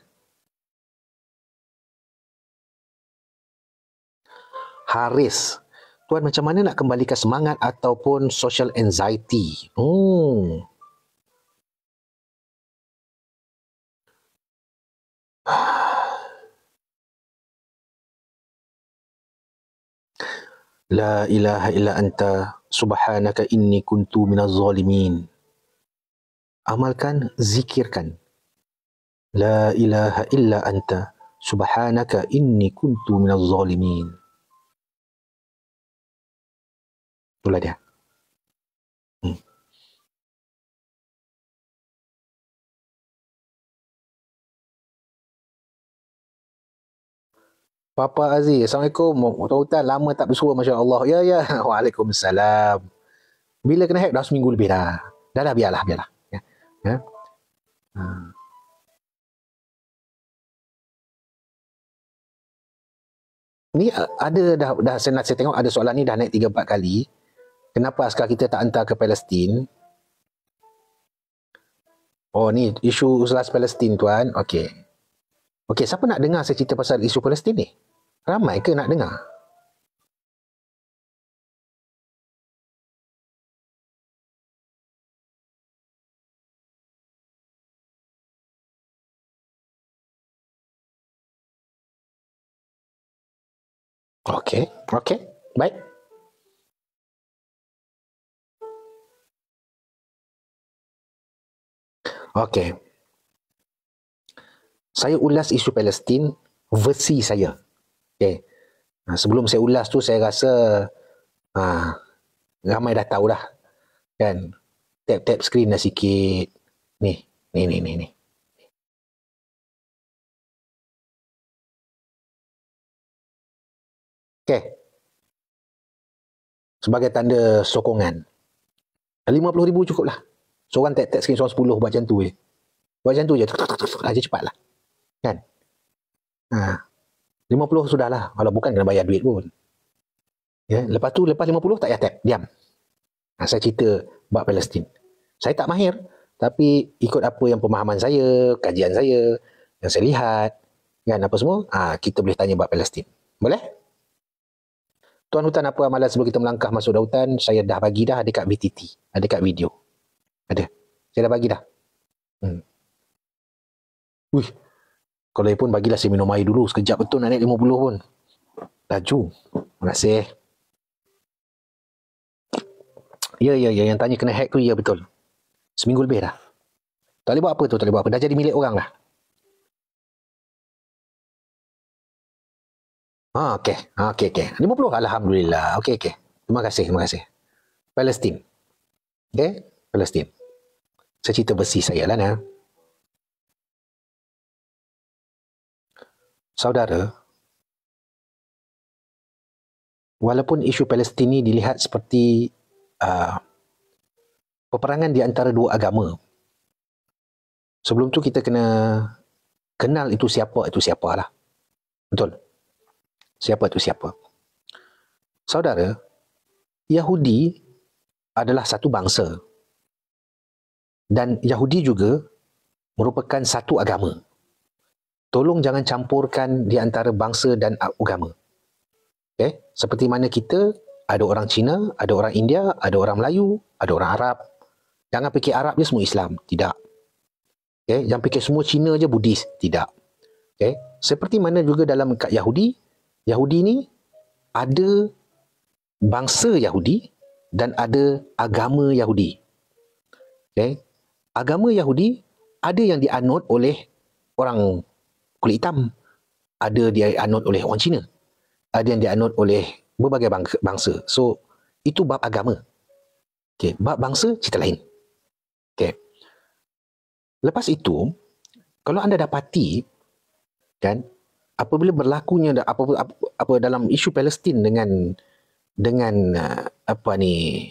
Haris. Tuan, macam mana nak kembalikan semangat ataupun social anxiety? Hmm. La ilaha illa anta subhanaka inni kuntu minaz zalimin. Amalkan, zikirkan. La ilaha illa anta subhanaka inni kuntu minaz zalimin. Itulah dia. Papa Aziz. Assalamualaikum. Hutan-hutan lama tak bersua Masya Allah. Ya, ya. (laughs) Waalaikumsalam. Bila kena hack dah seminggu lebih dah. Dah lah biarlah, biarlah. Ya. Ya. Ha. Ni ada dah dah saya, saya tengok ada soalan ni dah naik 3 4 kali. Kenapa askar kita tak hantar ke Palestin? Oh ni isu Islam Palestin tuan. Okey. Okey, siapa nak dengar saya cerita pasal isu Palestin ni? Ramai ke nak dengar? Okey, okey. Baik. Okey. Saya ulas isu Palestin versi saya. Okay. Ha, sebelum saya ulas tu saya rasa ha, ramai dah tahu dah. Kan? Tap-tap screen dah sikit. Ni, ni, ni, ni, ni. Okay. Sebagai tanda sokongan. RM50,000 cukup lah. Seorang tap-tap screen seorang 10 buat macam tu je. Buat macam tu je. aja cepat lah. Kan? Haa. 50 lah. Kalau bukan kena bayar duit pun. Ya, lepas tu lepas 50 tak payah tap, diam. Nah, ha, saya cerita bab Palestin. Saya tak mahir tapi ikut apa yang pemahaman saya, kajian saya, yang saya lihat, kan apa semua, ha, kita boleh tanya bab Palestin. Boleh? Tuan hutan apa amalan sebelum kita melangkah masuk dalam hutan? Saya dah bagi dah dekat BTT, ada dekat video. Ada. Saya dah bagi dah. Hmm. Wih, kalau pun bagilah saya minum air dulu Sekejap betul nak naik 50 pun Laju Terima kasih Ya ya ya yang tanya kena hack tu ya betul Seminggu lebih dah Tak boleh buat apa tu tak boleh buat apa Dah jadi milik orang lah Ha ah, okey. Ha ah, okey okey. 50 alhamdulillah. Okey okey. Terima kasih, terima kasih. Palestin. Okey, Palestin. Saya cerita besi saya lah nah. Saudara, walaupun isu Palestin dilihat seperti uh, peperangan di antara dua agama, sebelum tu kita kena kenal itu siapa itu siapa lah. Betul? Siapa itu siapa? Saudara, Yahudi adalah satu bangsa. Dan Yahudi juga merupakan satu agama tolong jangan campurkan di antara bangsa dan agama. Okay? Seperti mana kita, ada orang Cina, ada orang India, ada orang Melayu, ada orang Arab. Jangan fikir Arab je semua Islam. Tidak. Okay? Jangan fikir semua Cina je Buddhis. Tidak. Okay? Seperti mana juga dalam kat Yahudi, Yahudi ni ada bangsa Yahudi dan ada agama Yahudi. Okay? Agama Yahudi ada yang dianut oleh orang kulit hitam ada dia anut oleh orang Cina ada yang dia dianut oleh berbagai bangsa so itu bab agama okey bab bangsa cerita lain okey lepas itu kalau anda dapati kan apabila berlakunya apa apa, apa dalam isu Palestin dengan dengan uh, apa ni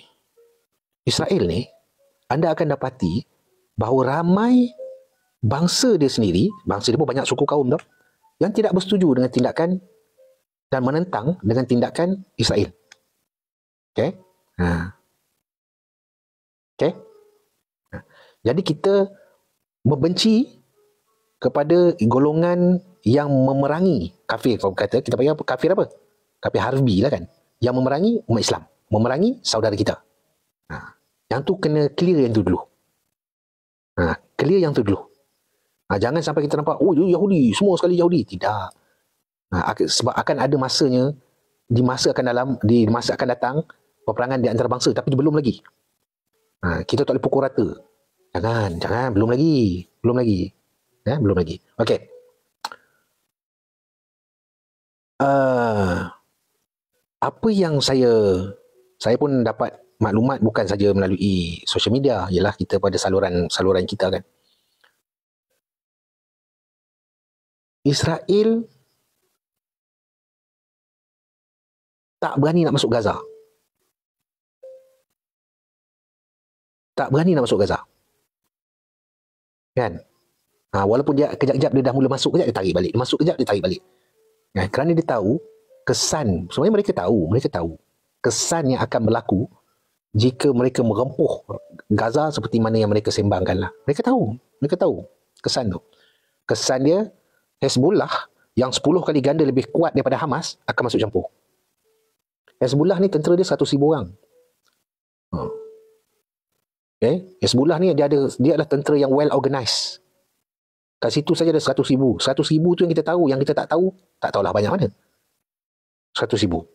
Israel ni anda akan dapati bahawa ramai bangsa dia sendiri, bangsa dia pun banyak suku kaum tau, yang tidak bersetuju dengan tindakan dan menentang dengan tindakan Israel. Okay? Ha. Okay? Ha. Jadi kita membenci kepada golongan yang memerangi kafir. Kalau kata, kita panggil apa? kafir apa? Kafir Harbi lah kan? Yang memerangi umat Islam. Memerangi saudara kita. Ha. Yang tu kena clear yang tu dulu. Ha. Clear yang tu dulu. Ha, jangan sampai kita nampak, oh ya, Yahudi, semua sekali Yahudi. Tidak. Ha, sebab akan ada masanya, di masa akan dalam, di masa akan datang, peperangan di antara bangsa. Tapi belum lagi. Ha, kita tak boleh pukul rata. Jangan, jangan. Belum lagi. Belum lagi. Ya, belum lagi. Okey. Uh, ah, apa yang saya saya pun dapat maklumat bukan saja melalui sosial media ialah kita pada saluran saluran kita kan. Israel tak berani nak masuk Gaza. Tak berani nak masuk Gaza. Kan? Ha, walaupun dia kejap-kejap dia dah mula masuk kejap dia tarik balik. Dia masuk kejap dia tarik balik. Ya, kerana dia tahu kesan. Sebenarnya mereka tahu. Mereka tahu. Kesan yang akan berlaku jika mereka merempuh Gaza seperti mana yang mereka sembangkan lah. Mereka tahu. Mereka tahu kesan tu. Kesan dia Hezbollah yang 10 kali ganda lebih kuat daripada Hamas akan masuk campur. Hezbollah ni tentera dia 100,000 orang. Okay. Ha. Eh, Hezbollah ni dia ada dia adalah tentera yang well organized. Kat situ saja ada 100,000. 100,000 tu yang kita tahu, yang kita tak tahu, tak tahulah banyak mana. 100,000.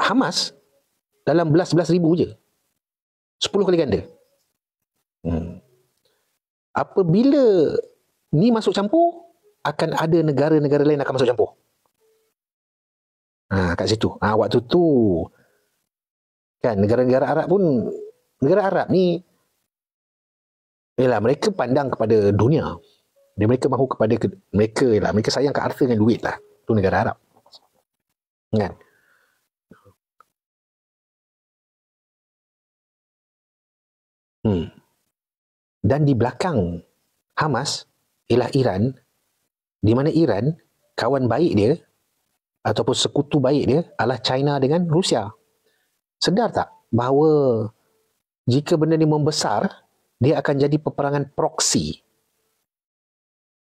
Hamas dalam belas-belas ribu je. 10 kali ganda. Hmm. Apabila ni masuk campur akan ada negara-negara lain akan masuk campur. Ha, kat situ. Ha, waktu tu kan negara-negara Arab pun negara Arab ni ialah mereka pandang kepada dunia. Dan mereka mahu kepada ke, mereka ialah mereka sayang kat harta dengan duit lah. Tu negara Arab. Kan? Hmm. Dan di belakang Hamas ialah Iran di mana Iran kawan baik dia ataupun sekutu baik dia adalah China dengan Rusia. Sedar tak bahawa jika benda ni membesar, dia akan jadi peperangan proksi.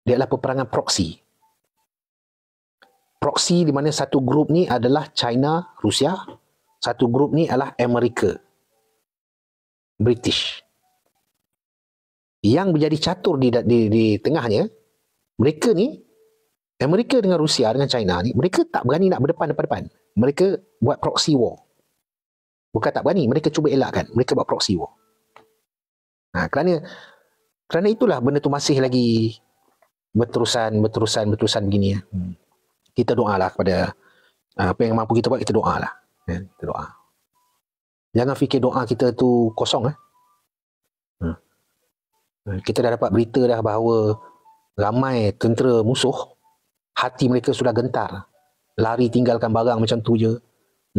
Dia adalah peperangan proksi. Proksi di mana satu grup ni adalah China, Rusia. Satu grup ni adalah Amerika. British yang menjadi catur di, di, di tengahnya, mereka ni, Amerika eh, dengan Rusia, dengan China ni, mereka tak berani nak berdepan-depan-depan. Mereka buat proxy war. Bukan tak berani, mereka cuba elakkan. Mereka buat proxy war. Ha, kerana, kerana itulah benda tu masih lagi berterusan, berterusan, berterusan begini. Ya. Hmm. Kita doa lah kepada ha, apa yang mampu kita buat, kita doa lah. Ya, kita doa. Jangan fikir doa kita tu kosong. Eh. Hmm. Hmm, kita dah dapat berita dah bahawa ramai tentera musuh hati mereka sudah gentar lari tinggalkan barang macam tu je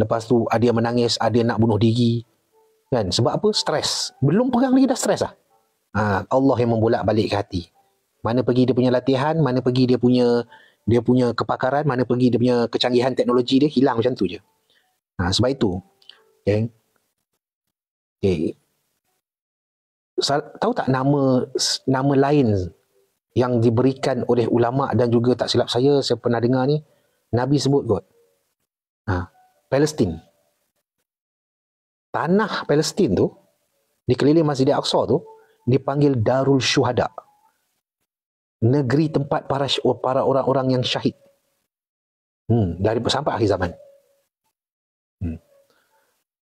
lepas tu ada yang menangis ada yang nak bunuh diri kan sebab apa stres belum perang lagi dah stres ah ha, Allah yang membolak balik ke hati mana pergi dia punya latihan mana pergi dia punya dia punya kepakaran mana pergi dia punya kecanggihan teknologi dia hilang macam tu je ha, sebab itu okay. Okay tahu tak nama nama lain yang diberikan oleh ulama dan juga tak silap saya saya pernah dengar ni nabi sebut kot ha Palestin tanah Palestin tu dikeliling Masjid Al-Aqsa tu dipanggil Darul Syuhada negeri tempat para para orang-orang yang syahid hmm dari sampai akhir zaman hmm.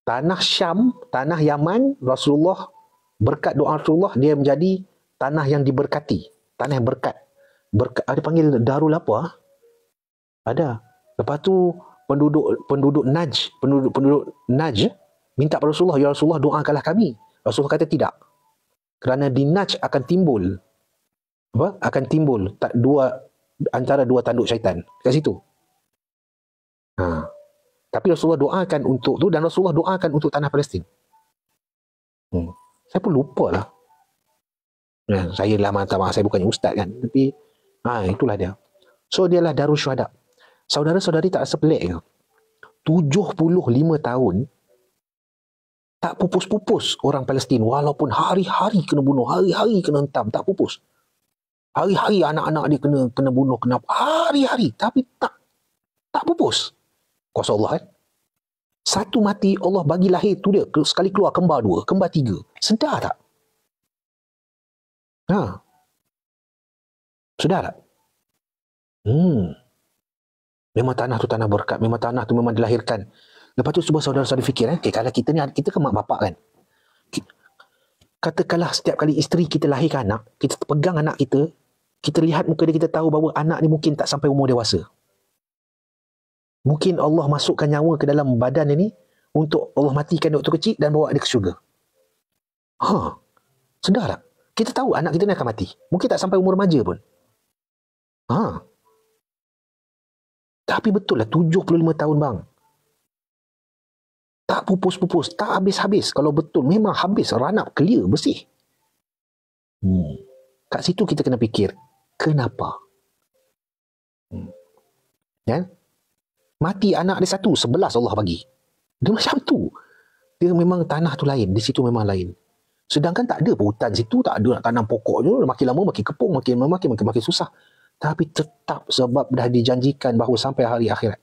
tanah Syam tanah Yaman Rasulullah berkat doa Rasulullah dia menjadi tanah yang diberkati tanah yang berkat berkat ada panggil darul apa ah? ada lepas tu penduduk penduduk naj penduduk penduduk naj ya, minta pada Rasulullah ya Rasulullah doakanlah kami Rasulullah kata tidak kerana di naj akan timbul apa akan timbul tak dua antara dua tanduk syaitan kat situ ha tapi Rasulullah doakan untuk tu dan Rasulullah doakan untuk tanah Palestin hmm saya pun lupa lah nah, ya. saya lah mata maaf saya bukannya ustaz kan tapi ha, itulah dia so dia lah darus syuhada saudara-saudari tak rasa pelik ke 75 tahun tak pupus-pupus orang Palestin walaupun hari-hari kena bunuh hari-hari kena entam tak pupus hari-hari anak-anak dia kena kena bunuh kenapa hari-hari tapi tak tak pupus kuasa Allah kan satu mati, Allah bagi lahir tu dia. Sekali keluar, kembar dua, kembar tiga. Sedar tak? Ha. Sedar tak? Hmm. Memang tanah tu tanah berkat. Memang tanah tu memang dilahirkan. Lepas tu semua saudara-saudara fikir. Eh? Okay, eh, kalau kita ni, kita ke mak bapak kan? Katakanlah setiap kali isteri kita lahirkan anak, kita pegang anak kita, kita lihat muka dia, kita tahu bahawa anak ni mungkin tak sampai umur dewasa mungkin Allah masukkan nyawa ke dalam badan ini untuk Allah matikan waktu kecil dan bawa dia ke syurga. Ha. Huh. Sedar tak? Kita tahu anak kita ni akan mati. Mungkin tak sampai umur remaja pun. Ha. Huh. Tapi betul lah 75 tahun bang. Tak pupus-pupus, tak habis-habis. Kalau betul memang habis, ranap, clear, bersih. Hmm. Kat situ kita kena fikir, kenapa? Hmm. Ya? Yeah? Mati anak dia satu, sebelas Allah bagi. Dia macam tu. Dia memang tanah tu lain, di situ memang lain. Sedangkan tak ada hutan situ, tak ada nak tanam pokok tu. Makin lama makin kepung, makin lama makin, makin, makin susah. Tapi tetap sebab dah dijanjikan bahawa sampai hari akhirat.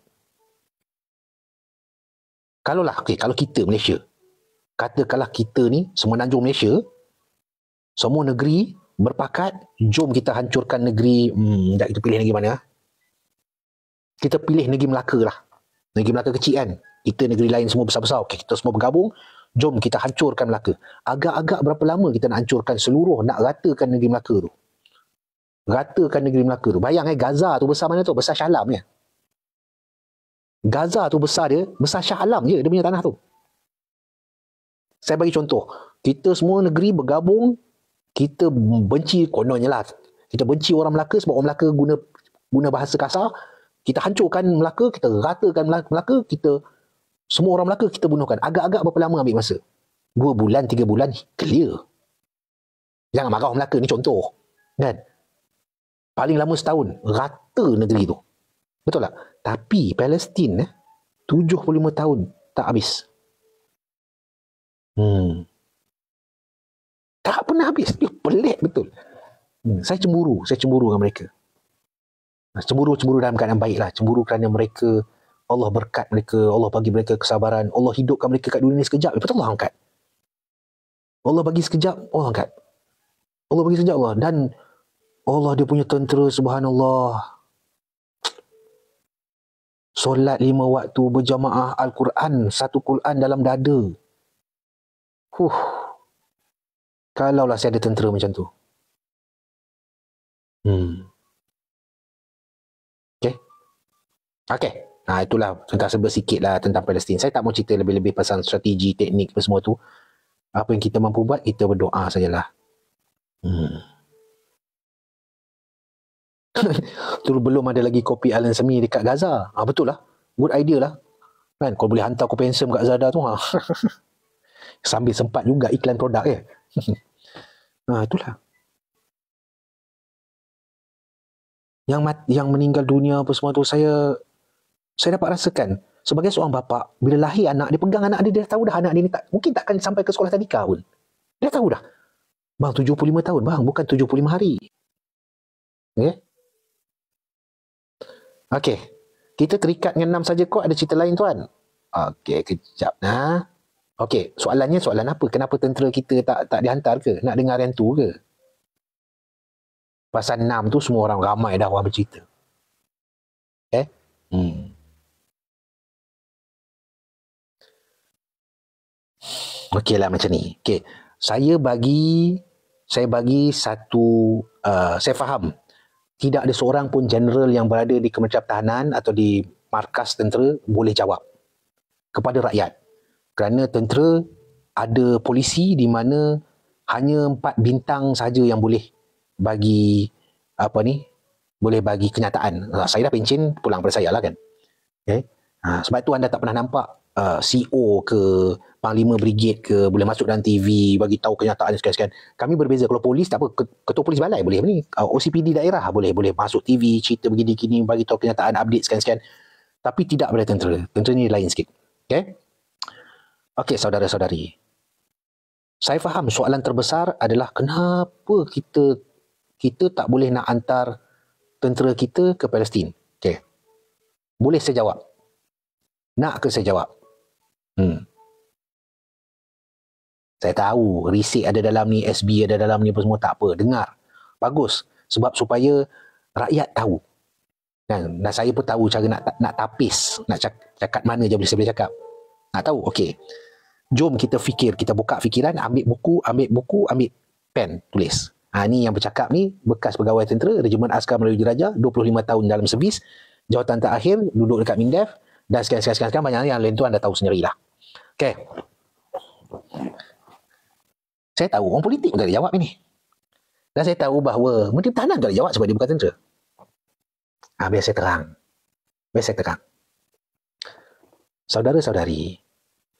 Kalau lah, okay, kalau kita Malaysia, katakanlah kita ni, semua Nanjung Malaysia, semua negeri berpakat, jom kita hancurkan negeri, hmm, tak kita pilih lagi mana, kita pilih negeri Melaka lah. Negeri Melaka kecil kan. Kita negeri lain semua besar-besar. Okey, kita semua bergabung. Jom kita hancurkan Melaka. Agak-agak berapa lama kita nak hancurkan seluruh, nak ratakan negeri Melaka tu. Ratakan negeri Melaka tu. Bayang eh, Gaza tu besar mana tu? Besar Shah ya? Gaza tu besar dia, besar Shah je dia punya tanah tu. Saya bagi contoh. Kita semua negeri bergabung, kita benci kononnya lah. Kita benci orang Melaka sebab orang Melaka guna guna bahasa kasar, kita hancurkan Melaka, kita ratakan Melaka, kita semua orang Melaka kita bunuhkan. Agak-agak berapa lama ambil masa? Dua bulan, tiga bulan, clear. Jangan marah orang Melaka ni contoh. Kan? Paling lama setahun, rata negeri tu. Betul tak? Tapi Palestin eh, 75 tahun tak habis. Hmm. Tak pernah habis. Dia pelik betul. Hmm. Saya cemburu. Saya cemburu dengan mereka. Cemburu-cemburu dalam keadaan baik lah. Cemburu kerana mereka, Allah berkat mereka, Allah bagi mereka kesabaran, Allah hidupkan mereka kat dunia ni sekejap, lepas tu Allah angkat. Allah bagi sekejap, Allah angkat. Allah bagi sekejap Allah. Dan Allah dia punya tentera subhanallah. Solat lima waktu berjamaah Al-Quran, satu Quran dalam dada. Huh. Kalaulah saya ada tentera macam tu. Hmm. Okay. Ha, itulah tentang seber sikit lah tentang Palestin. Saya tak mau cerita lebih-lebih pasal strategi, teknik apa semua tu. Apa yang kita mampu buat, kita berdoa sajalah. Hmm. Terus (laughs) belum ada lagi kopi Alan Semi dekat Gaza. Ah ha, betul lah. Good idea lah. Kan kalau boleh hantar kopi handsome kat Zada tu. Ha. (laughs) Sambil sempat juga iklan produk ya. (laughs) ha, itulah. Yang mat, yang meninggal dunia apa semua tu saya saya dapat rasakan sebagai seorang bapa bila lahir anak dia pegang anak dia dia tahu dah anak dia ni tak mungkin takkan sampai ke sekolah tadika pun dia tahu dah bang 75 tahun bang bukan 75 hari okey okey kita terikat dengan enam saja kok ada cerita lain tuan okey kejap nah ha? okey soalannya soalan apa kenapa tentera kita tak tak dihantar ke nak dengar yang tu ke pasal enam tu semua orang ramai dah orang bercerita eh okay? hmm Okey lah macam ni. Okey. Saya bagi saya bagi satu uh, saya faham tidak ada seorang pun general yang berada di Kementerian Pertahanan atau di markas tentera boleh jawab kepada rakyat. Kerana tentera ada polisi di mana hanya empat bintang saja yang boleh bagi apa ni boleh bagi kenyataan. Ah, saya dah pencin pulang pada saya lah kan. Okay. Ha, ah, sebab tu anda tak pernah nampak uh, CO e ke panglima brigade ke boleh masuk dalam TV bagi tahu kenyataan sekian-sekian. Kami berbeza kalau polis tak apa ketua polis balai boleh ni. Ah, OCPD daerah boleh boleh masuk TV cerita begini kini bagi tahu kenyataan update sekian-sekian. Tapi tidak boleh tentera. Tentera ni lain sikit. Okey. Okey saudara-saudari. Saya faham soalan terbesar adalah kenapa kita kita tak boleh nak hantar tentera kita ke Palestin. Okey. Boleh saya jawab? Nak ke saya jawab? Hmm saya tahu risik ada dalam ni, SB ada dalam ni apa semua, tak apa. Dengar. Bagus. Sebab supaya rakyat tahu. Kan? Dan saya pun tahu cara nak nak tapis, nak cak, cakap mana je boleh saya boleh cakap. Nak tahu? Okey. Jom kita fikir, kita buka fikiran, ambil buku, ambil buku, ambil pen, tulis. Ha, ni yang bercakap ni, bekas pegawai tentera, rejimen Askar Melayu Diraja, 25 tahun dalam servis, jawatan terakhir, duduk dekat MINDEF, dan sekian-sekian sekian banyak yang lain tu anda tahu sendiri lah. Okay saya tahu orang politik pun tak boleh jawab ini. Dan saya tahu bahawa Menteri Pertahanan tak boleh jawab sebab dia bukan tentera. Ha, ah, biar saya terang. Biar saya terang. Saudara-saudari,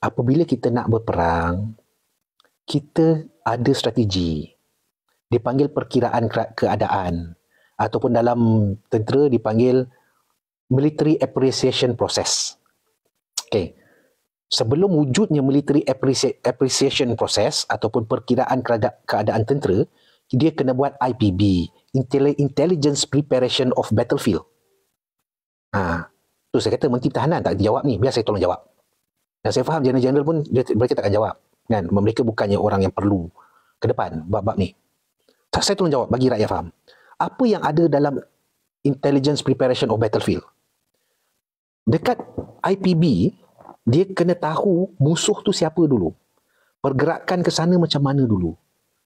apabila kita nak berperang, kita ada strategi. Dipanggil perkiraan keadaan. Ataupun dalam tentera dipanggil military appreciation process. Okay sebelum wujudnya military appreciation process ataupun perkiraan keadaan tentera, dia kena buat IPB, intelligence preparation of battlefield. Ha. Tu saya kata menteri pertahanan tak jawab ni, biar saya tolong jawab. Dan saya faham general-general pun dia, mereka takkan jawab. Kan? Mereka bukannya orang yang perlu ke depan bab-bab ni. Tak saya tolong jawab bagi rakyat faham. Apa yang ada dalam intelligence preparation of battlefield? Dekat IPB, dia kena tahu musuh tu siapa dulu. Pergerakan ke sana macam mana dulu.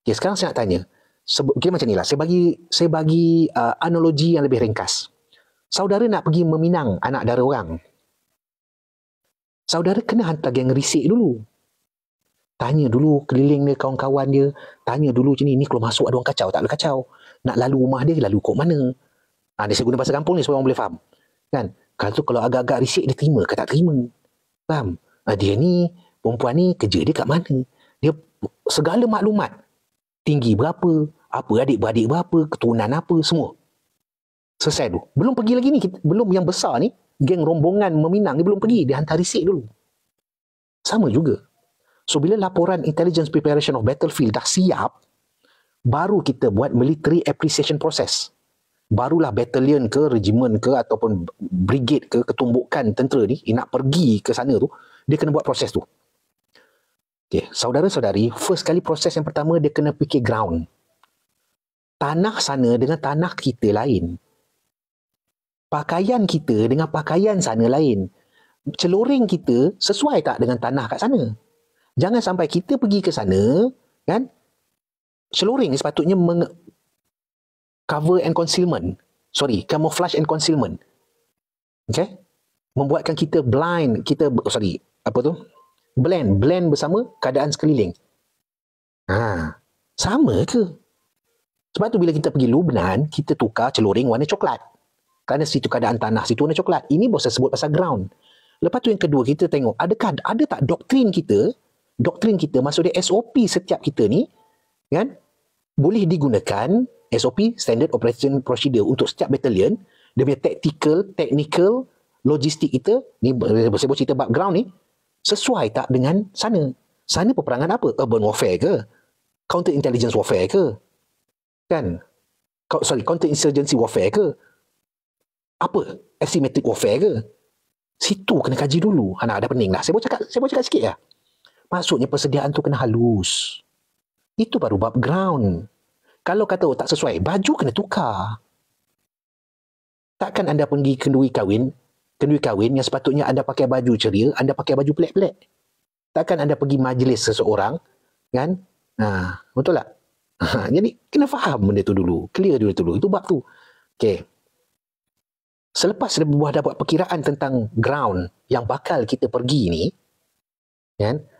Okay, sekarang saya nak tanya. Sebab okay, macam inilah. Saya bagi saya bagi uh, analogi yang lebih ringkas. Saudara nak pergi meminang anak dara orang. Saudara kena hantar geng risik dulu. Tanya dulu keliling dia kawan-kawan dia, tanya dulu sini ni kalau masuk ada orang kacau tak ada kacau. Nak lalu rumah dia lalu kok mana? Ah ha, dia saya guna bahasa kampung ni supaya orang boleh faham. Kan? Kalau tu kalau agak-agak risik dia terima ke tak terima? faham ah, dia ni perempuan ni kerja dia kat mana dia segala maklumat tinggi berapa apa adik-beradik berapa keturunan apa semua selesai tu. belum pergi lagi ni kita, belum yang besar ni geng rombongan meminang ni belum pergi dia hantar risik dulu sama juga so bila laporan intelligence preparation of battlefield dah siap baru kita buat military appreciation process barulah battalion ke regiment ke ataupun brigade ke ketumbukan tentera ni nak pergi ke sana tu dia kena buat proses tu okay. saudara-saudari first kali proses yang pertama dia kena fikir ground tanah sana dengan tanah kita lain pakaian kita dengan pakaian sana lain celoring kita sesuai tak dengan tanah kat sana jangan sampai kita pergi ke sana kan celoring sepatutnya menge- cover and concealment. Sorry, camouflage and concealment. Okay? Membuatkan kita blind, kita, oh, sorry, apa tu? Blend, blend bersama keadaan sekeliling. Ha, sama ke? Sebab tu bila kita pergi Lubnan, kita tukar celuring warna coklat. Kerana situ keadaan tanah, situ warna coklat. Ini bos saya sebut pasal ground. Lepas tu yang kedua, kita tengok, adakah ada tak doktrin kita, doktrin kita, maksudnya SOP setiap kita ni, kan, boleh digunakan SOP Standard Operation Procedure untuk setiap battalion dia punya tactical technical logistik kita ni saya boleh cerita background ni sesuai tak dengan sana sana peperangan apa urban warfare ke counter intelligence warfare ke kan sorry counter insurgency warfare ke apa asymmetric warfare ke situ kena kaji dulu anak ha, ada pening lah saya boleh cakap saya boleh cakap sikit lah maksudnya persediaan tu kena halus itu baru background kalau kata oh, tak sesuai, baju kena tukar. Takkan anda pergi kenduri kahwin, kenduri kahwin yang sepatutnya anda pakai baju ceria, anda pakai baju pelik-pelik. Takkan anda pergi majlis seseorang, kan? Ha, betul tak? (laughs) Ha, jadi, kena faham benda itu dulu. Clear dulu dulu. Itu bab tu. Okay. Selepas buah dah perkiraan tentang ground yang bakal kita pergi ni, kan? Yeah,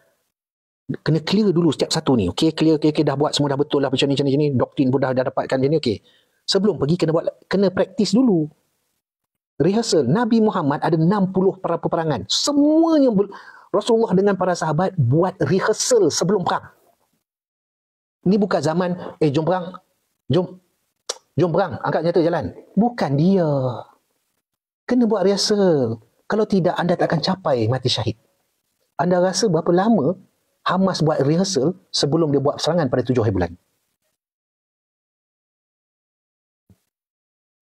kena clear dulu setiap satu ni. Okey, clear, okey, okay, dah buat semua dah betul lah macam ni, macam ni, macam ni. Doktrin pun dah, dah dapatkan macam ni, okey. Sebelum pergi, kena buat, kena praktis dulu. Rehearsal. Nabi Muhammad ada 60 para peperangan. Semuanya Rasulullah dengan para sahabat buat rehearsal sebelum perang. Ini bukan zaman, eh jom perang, jom, jom perang, angkat senjata jalan. Bukan dia. Kena buat rehearsal. Kalau tidak, anda tak akan capai mati syahid. Anda rasa berapa lama Hamas buat rehearsal sebelum dia buat serangan pada tujuh hari bulan.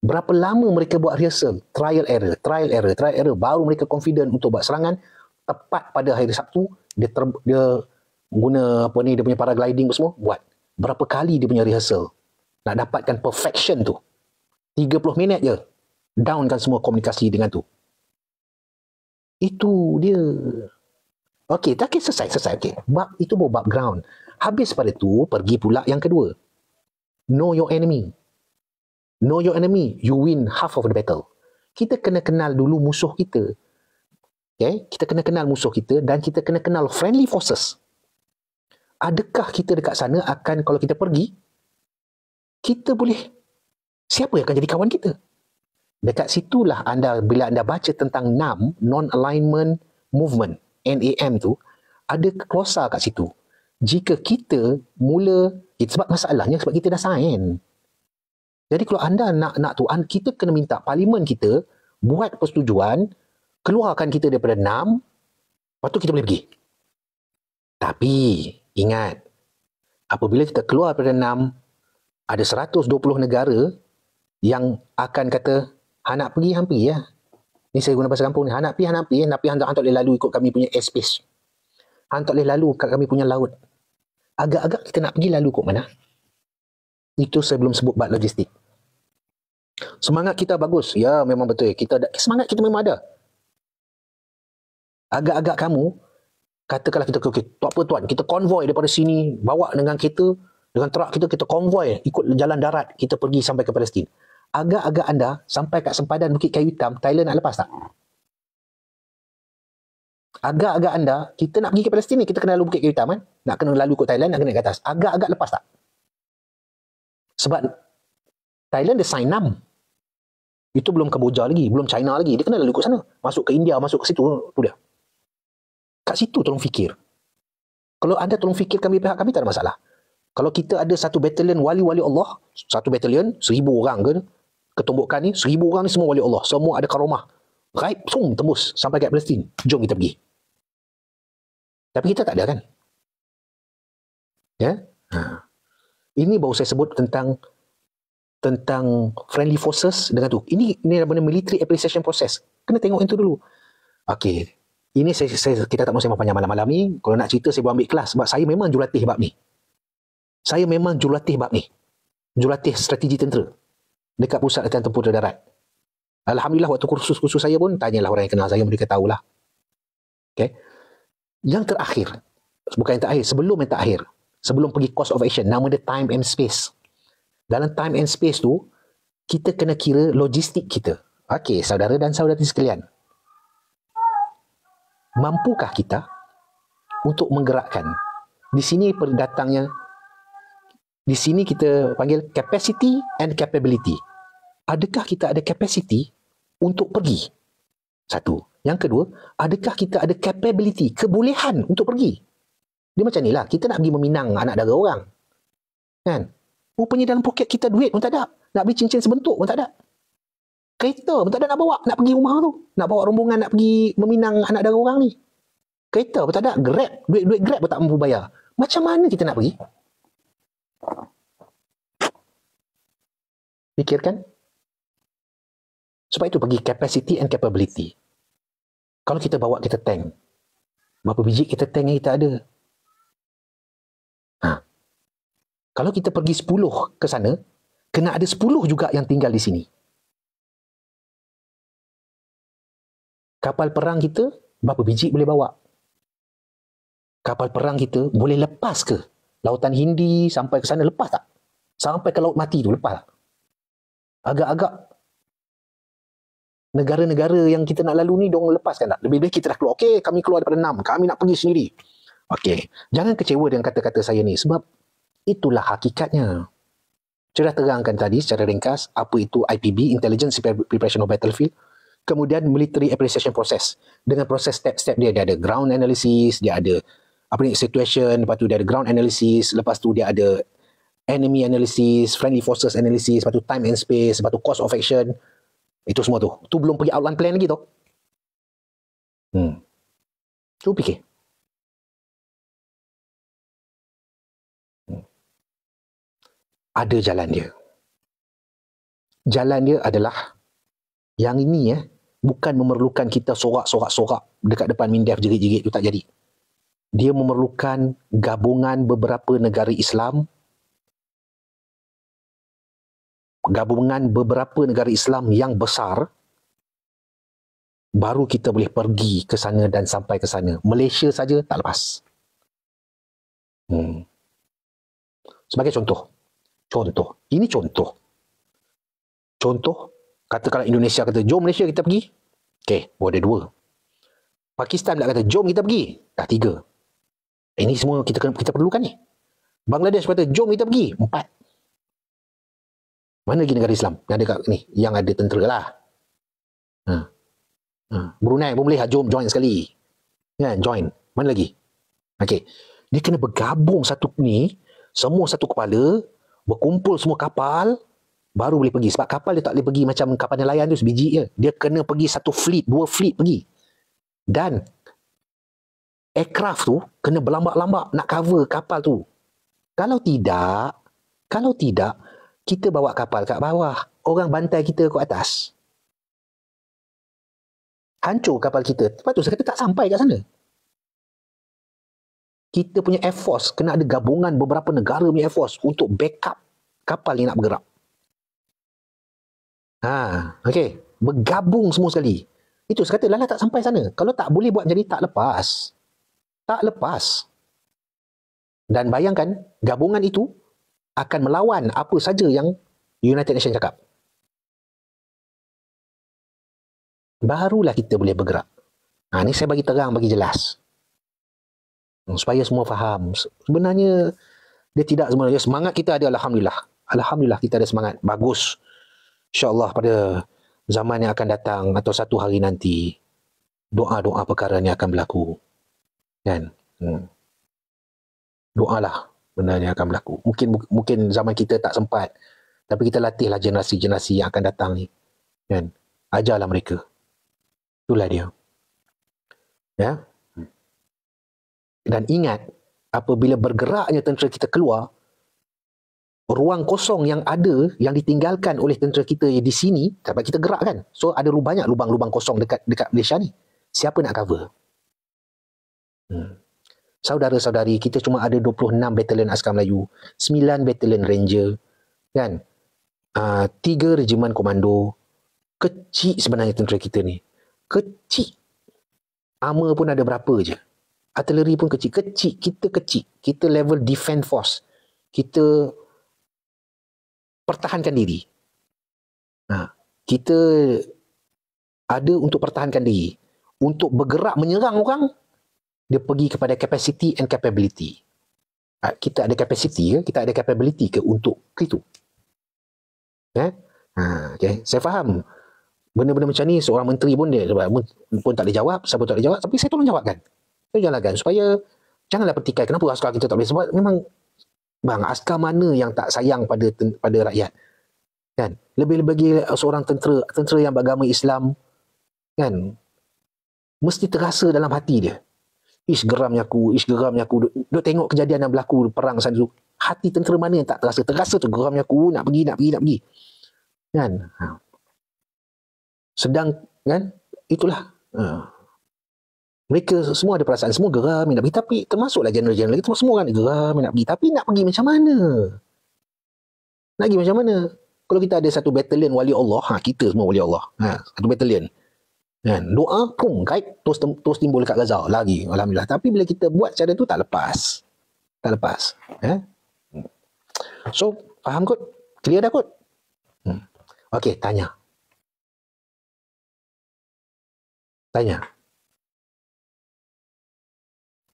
Berapa lama mereka buat rehearsal? Trial error, trial error, trial error. Baru mereka confident untuk buat serangan tepat pada hari Sabtu. Dia, ter, dia guna apa ni, dia punya paragliding semua, buat. Berapa kali dia punya rehearsal? Nak dapatkan perfection tu. 30 minit je. Downkan semua komunikasi dengan tu. Itu dia. Okey, dah okay, selesai, selesai. Okey, bab itu bawa ground. Habis pada tu, pergi pula yang kedua. Know your enemy. Know your enemy, you win half of the battle. Kita kena kenal dulu musuh kita. Okay? Kita kena kenal musuh kita dan kita kena kenal friendly forces. Adakah kita dekat sana akan kalau kita pergi, kita boleh, siapa yang akan jadi kawan kita? Dekat situlah anda, bila anda baca tentang NAM, Non-Alignment Movement, NAM tu ada klosa kat situ. Jika kita mula eh, sebab masalahnya sebab kita dah sign. Jadi kalau anda nak nak tu kita kena minta parlimen kita buat persetujuan keluarkan kita daripada enam Waktu kita boleh pergi. Tapi ingat apabila kita keluar daripada enam ada 120 negara yang akan kata hanak pergi hang pergi ya. Ni saya guna bahasa kampung ni. Hanapi, hanapi. Hanapi, hantar, hantar boleh lalu ikut kami punya airspace. Hantar boleh lalu kat kami punya laut. Agak-agak kita nak pergi lalu kot mana? Itu saya belum sebut bad logistik. Semangat kita bagus. Ya, memang betul. Kita ada, semangat kita memang ada. Agak-agak kamu, katakanlah kita, okay, tak apa tuan, kita konvoi daripada sini, bawa dengan kita, dengan truk kita, kita konvoi ikut jalan darat, kita pergi sampai ke Palestin agak-agak anda sampai kat sempadan Bukit Kayu Hitam, Thailand nak lepas tak? Agak-agak anda, kita nak pergi ke Palestin ni, kita kena lalu Bukit Kayu Hitam kan? Nak kena lalu ke Thailand, nak kena ke atas. Agak-agak lepas tak? Sebab Thailand dia sign 6. Itu belum Kamboja lagi, belum China lagi. Dia kena lalu ke sana. Masuk ke India, masuk ke situ, tu dia. Kat situ tolong fikir. Kalau anda tolong fikir kami pihak kami, tak ada masalah. Kalau kita ada satu battalion wali-wali Allah, satu battalion, seribu orang ke, ketumbukan ni seribu orang ni semua wali Allah semua ada karamah raib sum tembus sampai kat Palestin jom kita pergi tapi kita tak ada kan ya yeah? ha. ini baru saya sebut tentang tentang friendly forces dengan tu ini ini benda military appreciation process kena tengok itu dulu okey ini saya, saya, kita tak mahu sembang panjang malam-malam ni kalau nak cerita saya boleh ambil kelas sebab saya memang jurulatih bab ni saya memang jurulatih bab ni jurulatih strategi tentera dekat pusat latihan tempur darat. Alhamdulillah waktu kursus-kursus saya pun tanyalah orang yang kenal saya mereka tahulah. Okay. Yang terakhir, bukan yang terakhir, sebelum yang terakhir, sebelum pergi cost of action, nama dia time and space. Dalam time and space tu, kita kena kira logistik kita. Okey, saudara dan saudari sekalian. Mampukah kita untuk menggerakkan? Di sini perdatangnya? Di sini kita panggil capacity and capability. Adakah kita ada capacity untuk pergi? Satu. Yang kedua, adakah kita ada capability, kebolehan untuk pergi? Dia macam inilah, kita nak pergi meminang anak dara orang. Kan? Rupanya dalam poket kita duit pun tak ada. Nak beli cincin sebentuk pun tak ada. Kereta pun tak ada nak bawa, nak pergi rumah tu. Nak bawa rombongan nak pergi meminang anak dara orang ni. Kereta pun tak ada, grab, duit-duit grab pun tak mampu bayar. Macam mana kita nak pergi? Pikirkan. Supaya itu bagi capacity and capability. Kalau kita bawa kita tank, berapa biji kita tank yang kita ada? Ha. Kalau kita pergi 10 ke sana, kena ada 10 juga yang tinggal di sini. Kapal perang kita, berapa biji boleh bawa? Kapal perang kita boleh lepas ke? Lautan Hindi sampai ke sana lepas tak? Sampai ke Laut Mati tu lepas tak? agak-agak negara-negara yang kita nak lalu ni dong lepaskan tak? Lebih-lebih kita dah keluar. Okey, kami keluar daripada enam. Kami nak pergi sendiri. Okey. Jangan kecewa dengan kata-kata saya ni sebab itulah hakikatnya. Saya dah terangkan tadi secara ringkas apa itu IPB, Intelligence Preparation of Battlefield. Kemudian Military Appreciation Process. Dengan proses step-step dia, dia ada ground analysis, dia ada apa ni, situation, lepas tu dia ada ground analysis, lepas tu dia ada enemy analysis, friendly forces analysis, lepas tu time and space, lepas tu cost of action. Itu semua tu. Tu belum pergi outline plan lagi hmm. tu. Hmm. Cuba fikir. Hmm. Ada jalan dia. Jalan dia adalah yang ini eh, bukan memerlukan kita sorak-sorak-sorak dekat depan Mindef jerit-jerit tu tak jadi. Dia memerlukan gabungan beberapa negara Islam gabungan beberapa negara Islam yang besar baru kita boleh pergi ke sana dan sampai ke sana. Malaysia saja tak lepas. Hmm. Sebagai contoh. Contoh. Ini contoh. Contoh, katakanlah Indonesia kata, jom Malaysia kita pergi. Okey, oh, ada dua. Pakistan nak kata, jom kita pergi. Dah tiga. Ini semua kita kita perlukan ni. Bangladesh kata, jom kita pergi. Empat. Mana lagi negara Islam yang ada kat ni? Yang ada tentera lah. Ha. Ha. Brunei pun boleh. Lah, jom join sekali. Kan? Join. Mana lagi? Okay. Dia kena bergabung satu ni. Semua satu kepala. Berkumpul semua kapal. Baru boleh pergi. Sebab kapal dia tak boleh pergi macam kapal nelayan tu sebiji je. Dia kena pergi satu fleet. Dua fleet pergi. Dan aircraft tu kena berlambak-lambak nak cover kapal tu. Kalau tidak, kalau tidak, kita bawa kapal kat bawah. Orang bantai kita ke atas. Hancur kapal kita. Lepas tu saya kata tak sampai kat sana. Kita punya Air Force kena ada gabungan beberapa negara punya Air Force untuk backup kapal yang nak bergerak. Ha, okey. Bergabung semua sekali. Itu saya kata lala tak sampai sana. Kalau tak boleh buat jadi tak lepas. Tak lepas. Dan bayangkan gabungan itu akan melawan apa saja yang United Nations cakap. Barulah kita boleh bergerak. Ha, ini saya bagi terang, bagi jelas. Hmm, supaya semua faham. Sebenarnya, dia tidak sebenarnya. Semangat kita ada, Alhamdulillah. Alhamdulillah, kita ada semangat. Bagus. InsyaAllah pada zaman yang akan datang atau satu hari nanti, doa-doa perkara ini akan berlaku. Kan? Hmm. Doalah benda yang akan berlaku. Mungkin mungkin zaman kita tak sempat. Tapi kita latihlah generasi-generasi yang akan datang ni. Kan? Ajarlah mereka. Itulah dia. Ya? Dan ingat, apabila bergeraknya tentera kita keluar, ruang kosong yang ada, yang ditinggalkan oleh tentera kita di sini, sebab kita gerak kan? So, ada banyak lubang-lubang kosong dekat, dekat Malaysia ni. Siapa nak cover? Hmm saudara-saudari kita cuma ada 26 Battalion askar Melayu 9 Battalion ranger kan uh, ah, 3 komando kecil sebenarnya tentera kita ni kecil armor pun ada berapa je artillery pun kecil kecil kita kecil kita level defense force kita pertahankan diri ha. kita ada untuk pertahankan diri untuk bergerak menyerang orang dia pergi kepada capacity and capability. Uh, kita ada capacity ke? Kita ada capability ke untuk itu? Eh? Ha, okay. Saya faham. Benda-benda macam ni seorang menteri pun dia sebab pun tak boleh jawab, siapa tak boleh jawab. Tapi saya tolong jawabkan. Saya jalankan supaya janganlah pertikai kenapa askar kita tak boleh. Sebab memang bang askar mana yang tak sayang pada pada rakyat kan lebih-lebih lagi seorang tentera tentera yang beragama Islam kan mesti terasa dalam hati dia Ish geramnya aku, ish geramnya aku. Dia tengok kejadian yang berlaku perang sana tu. Hati tentera mana yang tak terasa? Terasa tu geramnya aku, nak pergi, nak pergi, nak pergi. Kan? Ha. Sedang, kan? Itulah. Ha. Mereka semua ada perasaan, semua geram, nak pergi. Tapi termasuklah general-general itu semua kan geram, nak pergi. Tapi nak pergi macam mana? Nak pergi macam mana? Kalau kita ada satu battalion wali Allah, ha, kita semua wali Allah. Ha, satu battalion kan doa pun kait terus terus timbul dekat Gaza lagi alhamdulillah tapi bila kita buat cara tu tak lepas tak lepas eh hmm. so faham kot clear dah kot hmm. okey tanya tanya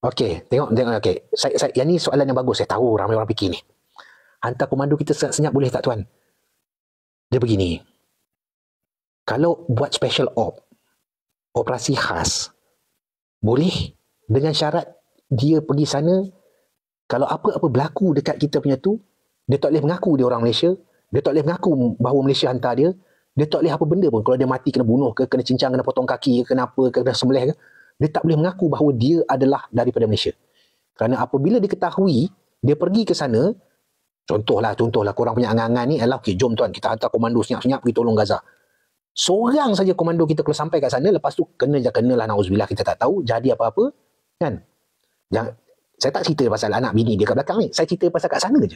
Okay tengok tengok okay. saya saya yang ni soalan yang bagus saya tahu ramai orang fikir ni hantar komando kita senyap boleh tak tuan dia begini kalau buat special op operasi khas boleh dengan syarat dia pergi sana kalau apa-apa berlaku dekat kita punya tu dia tak boleh mengaku dia orang Malaysia dia tak boleh mengaku bahawa Malaysia hantar dia dia tak boleh apa benda pun kalau dia mati kena bunuh ke kena cincang kena potong kaki ke kena apa ke kena sembelih ke dia tak boleh mengaku bahawa dia adalah daripada Malaysia kerana apabila diketahui dia pergi ke sana contohlah contohlah korang punya angan-angan ni ialah okey jom tuan kita hantar komando senyap-senyap pergi tolong Gaza seorang saja komando kita kalau sampai kat sana lepas tu kena je kena lah nauzubillah kita tak tahu jadi apa-apa kan yang saya tak cerita pasal anak bini dia kat belakang ni saya cerita pasal kat sana je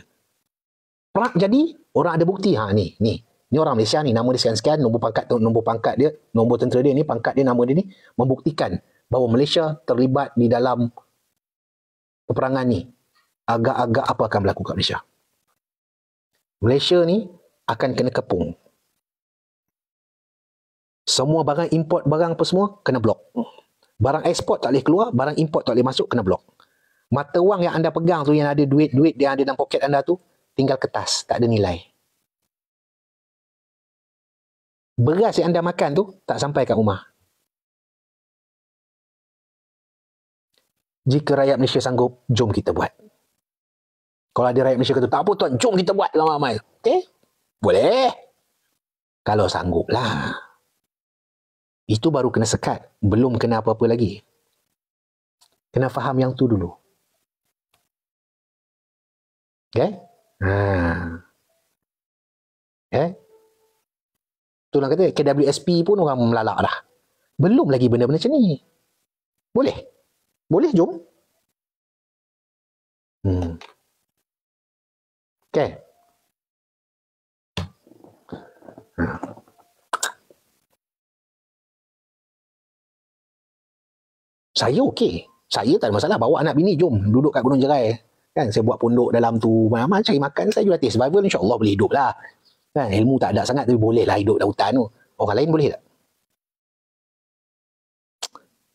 Prak jadi orang ada bukti ha ni ni ni orang Malaysia ni nama dia sekian-sekian nombor pangkat nombor pangkat dia nombor tentera dia ni pangkat dia nama dia ni membuktikan bahawa Malaysia terlibat di dalam peperangan ni agak-agak apa akan berlaku kat Malaysia Malaysia ni akan kena kepung semua barang import barang apa semua kena blok. Barang ekspor tak boleh keluar, barang import tak boleh masuk kena blok. Mata wang yang anda pegang tu yang ada duit-duit yang ada dalam poket anda tu tinggal kertas, tak ada nilai. Beras yang anda makan tu tak sampai kat rumah. Jika rakyat Malaysia sanggup, jom kita buat. Kalau ada rakyat Malaysia kata, tak apa tuan, jom kita buat lama-lama. Okay? Eh, boleh. Kalau sanggup lah. Itu baru kena sekat. Belum kena apa-apa lagi. Kena faham yang tu dulu. Okay? Ha. Okay? Tu lah kata KWSP pun orang melalak lah, Belum lagi benda-benda macam ni. Boleh? Boleh jom? Hmm. Okay. saya okey. Saya tak ada masalah bawa anak bini jom duduk kat gunung jerai. Kan saya buat pondok dalam tu mana cari makan saya gratis. Survival insya-Allah boleh hidup lah. Kan ilmu tak ada sangat tapi boleh lah hidup dalam hutan tu. Orang lain boleh tak?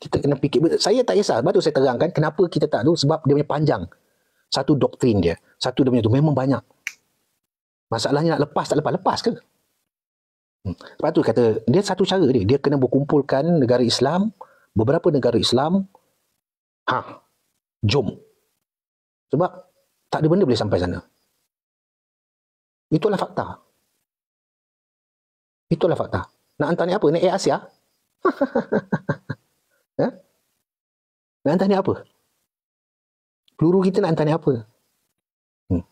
Kita kena fikir. Saya tak kisah. Batu saya terangkan kenapa kita tak tu. Sebab dia punya panjang. Satu doktrin dia. Satu dia punya tu. Memang banyak. Masalahnya nak lepas tak lepas. Lepas ke? Hmm. Sebab tu kata dia satu cara dia. Dia kena berkumpulkan negara Islam beberapa negara Islam ha jom sebab tak ada benda boleh sampai sana itulah fakta itulah fakta nak hantar ni apa ni Air Asia Ya? nak hantar ni apa peluru kita nak hantar ni apa hmm.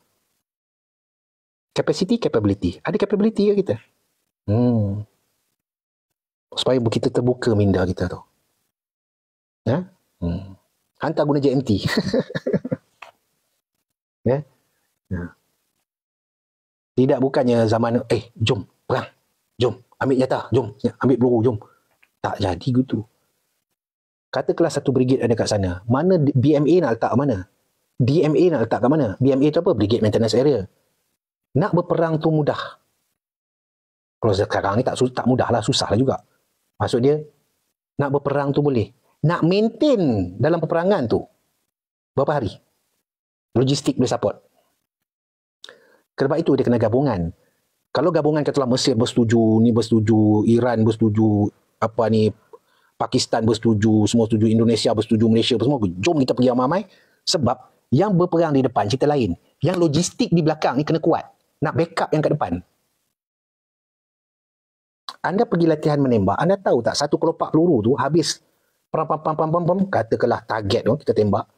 capacity capability ada capability ke kita hmm. supaya kita terbuka minda kita tu Ya? Hmm. Hantar guna JMT. (laughs) ya? ya? Tidak bukannya zaman, eh, jom, perang. Jom, ambil jatah, jom, ambil peluru, jom. Tak jadi gitu. Kata kelas satu brigit ada kat sana. Mana BMA nak letak mana? DMA nak letak kat mana? BMA tu apa? Brigade Maintenance Area. Nak berperang tu mudah. Kalau sekarang ni tak, tak mudah lah, susah lah juga. Maksud dia, nak berperang tu boleh nak maintain dalam peperangan tu berapa hari logistik boleh support kerbau itu dia kena gabungan kalau gabungan katalah Mesir bersetuju ni bersetuju Iran bersetuju apa ni Pakistan bersetuju semua setuju Indonesia bersetuju Malaysia semua jom kita pergi ramai-ramai sebab yang berperang di depan cerita lain yang logistik di belakang ni kena kuat nak backup yang kat depan anda pergi latihan menembak anda tahu tak satu kelopak peluru tu habis pam pam pam pam pam pam kelah target tu kita tembak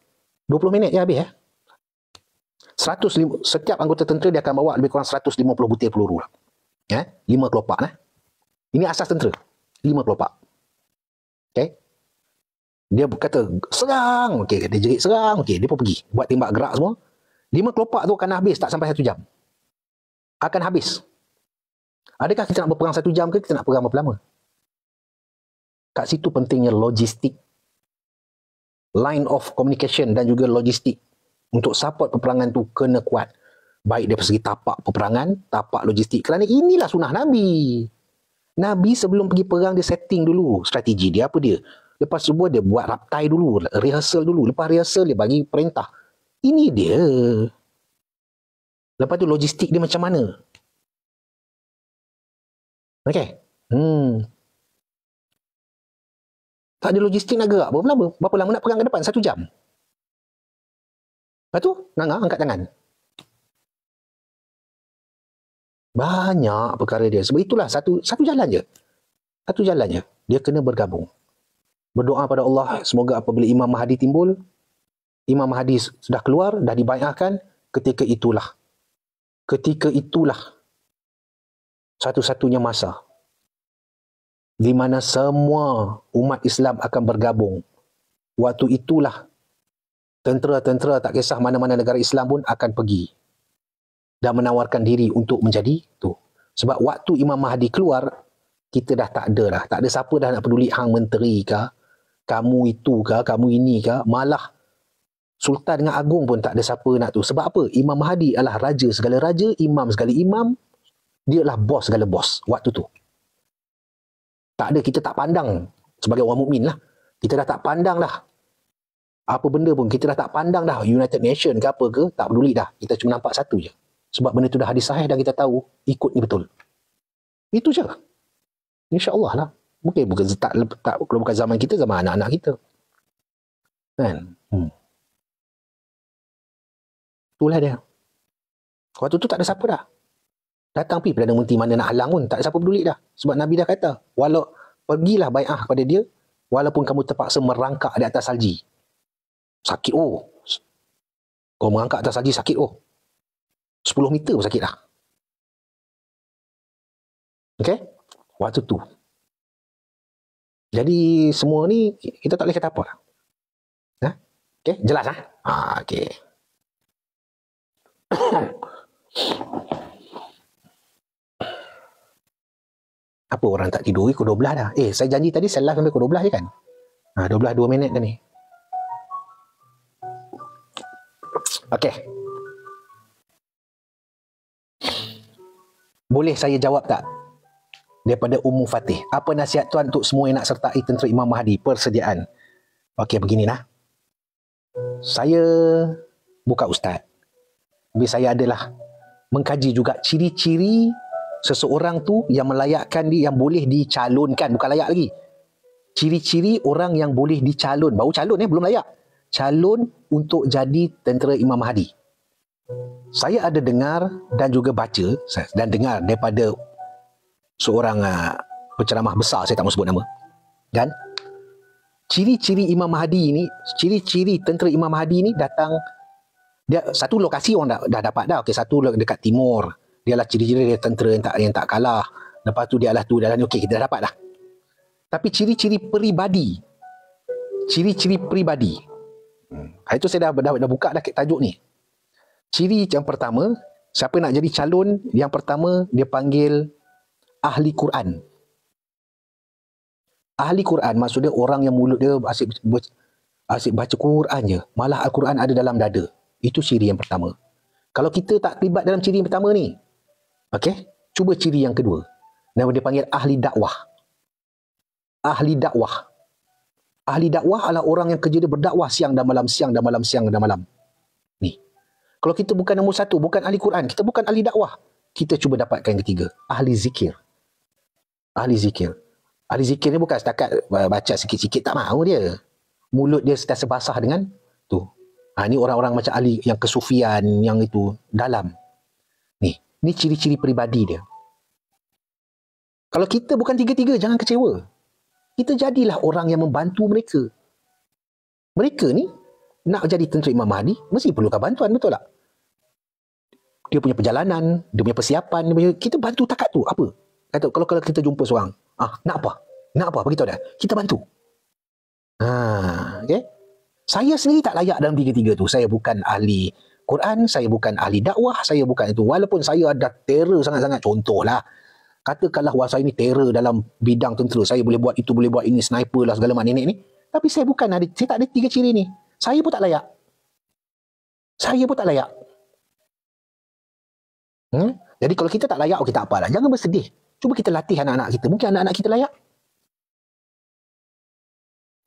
20 minit ya habis eh 100 setiap anggota tentera dia akan bawa lebih kurang 150 butir peluru lah. Ya, eh? 5 kelopak nah. Eh? Ini asas tentera. Lima kelopak. Okey. Dia kata serang. Okey, dia jerit serang. Okey, dia pun pergi buat tembak gerak semua. Lima kelopak tu akan habis tak sampai satu jam. Akan habis. Adakah kita nak berperang satu jam ke kita nak perang berapa lama? kat situ pentingnya logistik line of communication dan juga logistik untuk support peperangan tu kena kuat baik dari segi tapak peperangan tapak logistik kerana inilah sunnah Nabi Nabi sebelum pergi perang dia setting dulu strategi dia apa dia lepas semua dia buat raptai dulu rehearsal dulu lepas rehearsal dia bagi perintah ini dia lepas tu logistik dia macam mana Okay. Hmm. Tak ada logistik nak gerak. Berapa lama? Berapa lama nak pegang ke depan? Satu jam. Lepas tu, Nangah angkat tangan. Banyak perkara dia. Sebab itulah satu satu jalan je. Satu jalan je. Dia kena bergabung. Berdoa pada Allah. Semoga apabila Imam Mahdi timbul, Imam Mahdi sudah keluar, dah dibayahkan. Ketika itulah. Ketika itulah. Satu-satunya masa di mana semua umat Islam akan bergabung. Waktu itulah tentera-tentera tak kisah mana-mana negara Islam pun akan pergi dan menawarkan diri untuk menjadi tu. Sebab waktu Imam Mahdi keluar, kita dah tak ada dah. Tak ada siapa dah nak peduli hang menteri ke, kamu itu ke, kamu ini ke, malah Sultan dengan Agung pun tak ada siapa nak tu. Sebab apa? Imam Mahdi adalah raja segala raja, imam segala imam, dia adalah bos segala bos waktu tu. Tak ada, kita tak pandang sebagai orang mukmin lah. Kita dah tak pandang dah. Apa benda pun, kita dah tak pandang dah. United Nation ke apa ke, tak peduli dah. Kita cuma nampak satu je. Sebab benda tu dah hadis sahih dan kita tahu, ikut ni betul. Itu je. Lah. InsyaAllah lah. Mungkin bukan, tak, tak, kalau bukan zaman kita, zaman anak-anak kita. Kan? Hmm. Itulah dia. Waktu tu tak ada siapa dah. Datang pergi Perdana Menteri mana nak halang pun. Tak ada siapa peduli dah. Sebab Nabi dah kata, walau pergilah bayah kepada dia, walaupun kamu terpaksa merangkak di atas salji. Sakit oh. Kau merangkak atas salji sakit oh. 10 meter pun sakit lah. Okay? Waktu tu. Jadi semua ni kita tak boleh kata apa lah. Ha? Okay? Jelas lah? Ha? Ha, okay. (coughs) apa orang tak tidur pukul 12 dah eh saya janji tadi saya live sampai pukul 12 je kan ha, 12 2 minit dah ni Okey. Boleh saya jawab tak? Daripada Ummu Fatih. Apa nasihat tuan untuk semua yang nak sertai tentera Imam Mahdi? Persediaan. Okey, lah. Saya buka ustaz. Tapi saya adalah mengkaji juga ciri-ciri seseorang tu yang melayakkan dia yang boleh dicalonkan bukan layak lagi ciri-ciri orang yang boleh dicalon baru calon eh belum layak calon untuk jadi tentera Imam Mahdi saya ada dengar dan juga baca dan dengar daripada seorang uh, penceramah besar saya tak mau sebut nama dan ciri-ciri Imam Mahdi ini ciri-ciri tentera Imam Mahdi ini datang dia satu lokasi orang dah, dah dapat dah okay satu dekat timur dia lah ciri-ciri dia tentera yang tak yang tak kalah. Lepas tu dia lah tu, dia lah ni okey kita dah dapat dah. Tapi ciri-ciri peribadi. Ciri-ciri peribadi. Hmm. Itu saya dah, dah, dah buka dah tajuk ni. Ciri yang pertama, siapa nak jadi calon, yang pertama dia panggil ahli Quran. Ahli Quran maksudnya orang yang mulut dia asyik, asyik baca Quran je. Malah Al-Quran ada dalam dada. Itu ciri yang pertama. Kalau kita tak terlibat dalam ciri yang pertama ni, Okey? Cuba ciri yang kedua. Nama dia panggil ahli dakwah. Ahli dakwah. Ahli dakwah adalah orang yang kerja dia berdakwah siang dan malam, siang dan malam, siang dan malam. Ni. Kalau kita bukan nombor satu, bukan ahli Quran, kita bukan ahli dakwah. Kita cuba dapatkan yang ketiga. Ahli zikir. Ahli zikir. Ahli zikir ni bukan setakat baca sikit-sikit tak mahu dia. Mulut dia setiap sebasah dengan tu. Ha, ni orang-orang macam ahli yang kesufian, yang itu dalam. Ni. Ini ciri-ciri peribadi dia. Kalau kita bukan tiga-tiga, jangan kecewa. Kita jadilah orang yang membantu mereka. Mereka ni nak jadi tentera Imam Mahdi, mesti perlukan bantuan, betul tak? Dia punya perjalanan, dia punya persiapan, dia punya, kita bantu takat tu, apa? Kata, kalau, kalau kita jumpa seorang, ah, nak apa? Nak apa? Beritahu dah. Kita bantu. Ha, okay? Saya sendiri tak layak dalam tiga-tiga tu. Saya bukan ahli Quran, saya bukan ahli dakwah, saya bukan itu. Walaupun saya ada terror sangat-sangat, contohlah. Katakanlah wah saya ni terror dalam bidang tentera. Saya boleh buat itu, boleh buat ini, sniper lah segala macam nenek ni. Tapi saya bukan ada, saya tak ada tiga ciri ni. Saya pun tak layak. Saya pun tak layak. Hmm? Jadi kalau kita tak layak, okey oh, tak apalah. Jangan bersedih. Cuba kita latih anak-anak kita. Mungkin anak-anak kita layak.